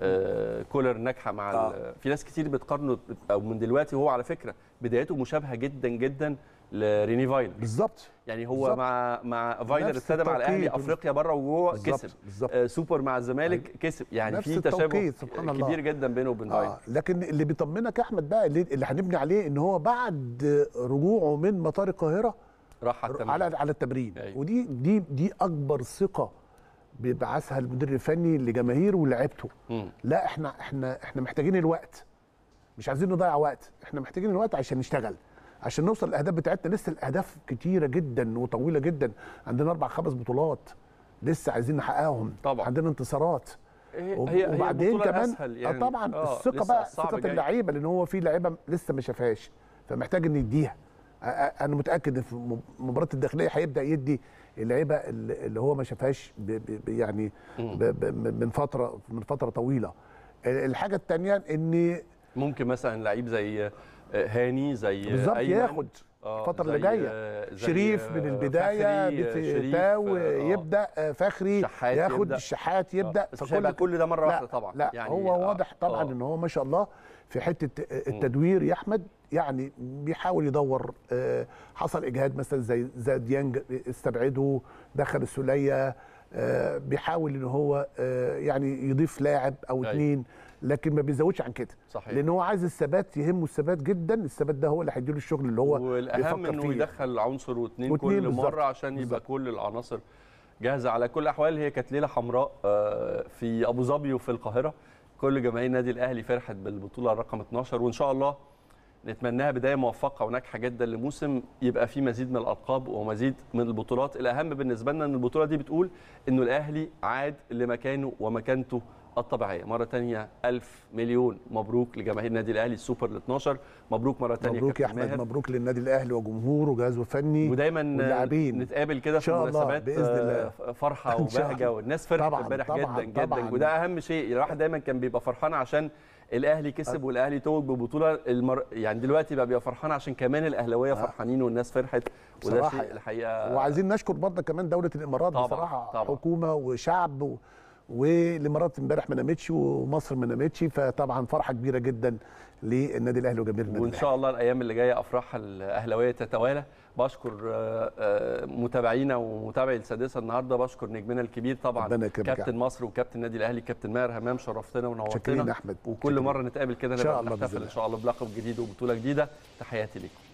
آه، كولر ناجحه مع آه. في ناس كتير بتقارنه او من دلوقتي هو على فكره بدايته مشابهه جدا جدا لريني فايلر بالظبط يعني هو بالزبط. مع مع فايلر استلم على الاهلي افريقيا بره وجوه كسب بالزبط. آه سوبر مع الزمالك كسب يعني في تشابه سبحان الله. كبير جدا بينه وبين فايلر آه. لكن اللي بيطمنك يا احمد بقى اللي هنبني عليه ان هو بعد رجوعه من مطار القاهره راح على التمرين. على التمرين أيوة. ودي دي دي اكبر ثقه بيبعثها المدير الفني لجماهيره ولعيبته لا احنا احنا احنا محتاجين الوقت مش عايزين نضيع وقت احنا محتاجين الوقت عشان نشتغل عشان نوصل للاهداف بتاعتنا لسه الاهداف كتيره جدا وطويله جدا عندنا اربع خمس بطولات لسه عايزين نحققهم طبعا عندنا انتصارات هي وبعدين هي كمان آه، يعني. طبعا آه، الثقه بقى ثقه اللعيبه لان هو في لعيبه لسه ما شافهاش فمحتاج ان يديها انا متاكد ان في مباراه الداخليه هيبدا يدي اللعيبه اللي هو ما شافهاش يعني من فتره من فتره طويله الحاجه الثانيه ان ممكن مثلا لعيب زي آه، هاني زي بالظبط ياخد آه، الفتره اللي جايه آه، شريف من البدايه بتاو يبدا فخري ياخد يبدأ الشحات يبدا آه. فكل كل ده مره واحده طبعا لا يعني هو آه. واضح طبعا آه. ان هو ما شاء الله في حته التدوير يا احمد يعني بيحاول يدور آه، حصل اجهاد مثلا زي زاد ديانج استبعده دخل السوليه آه، بيحاول ان هو آه، يعني يضيف لاعب او اثنين أيوة. لكن ما بيزودش عن كده صحيح. لان هو عايز الثبات يهمه الثبات جدا الثبات ده هو اللي هيديله الشغل اللي هو والاهم انه فيه. يعني. يدخل عنصر واثنين كل بالزبط. مره عشان بالزبط. يبقى كل العناصر جاهزه على كل الاحوال هي كانت ليله حمراء في ابو ظبي وفي القاهره كل جماهير النادي الاهلي فرحت بالبطوله رقم 12 وان شاء الله نتمناها بدايه موفقه وناجحه جدا لموسم يبقى فيه مزيد من الالقاب ومزيد من البطولات الاهم بالنسبه لنا ان البطوله دي بتقول انه الاهلي عاد لمكانه ومكانته الطبيعيه مره ثانيه ألف مليون مبروك لجماهير النادي الاهلي السوبر ال 12 مبروك مره ثانيه مبروك يا احمد مبروك للنادي الاهلي وجمهوره وجهازه الفني ودايما واللعبين. نتقابل كده في مناسبات باذن الله آه، فرحه وبهجه والناس فرحت امبارح جدا جدا طبعاً وده اهم شيء الواحد دايما كان بيبقى فرحان عشان الاهلي كسب والاهلي توج ببطوله المر... يعني دلوقتي بقى بيبقى فرحان عشان كمان الاهلاويه آه. فرحانين والناس فرحت وده شيء الحقيقه وعايزين نشكر برضه كمان دوله الامارات طبعا بصراحه طبعا حكومه وشعب و... والامارات امبارح ما نامتش ومصر ما نامتش فطبعا فرحه كبيره جدا للنادي الاهلي وجماهير النادي وان شاء الله الايام اللي جايه افراح الاهلاويه تتوالى بشكر آه، آه، متابعينا ومتابعي السادسه النهارده بشكر نجمنا الكبير طبعا كابتن مصر وكابتن النادي الاهلي كابتن ماهر همام شرفتنا ونورتنا احمد وكل مره نتقابل كده نحتفل ان شاء الله بلقب جديد وبطوله جديده تحياتي لكم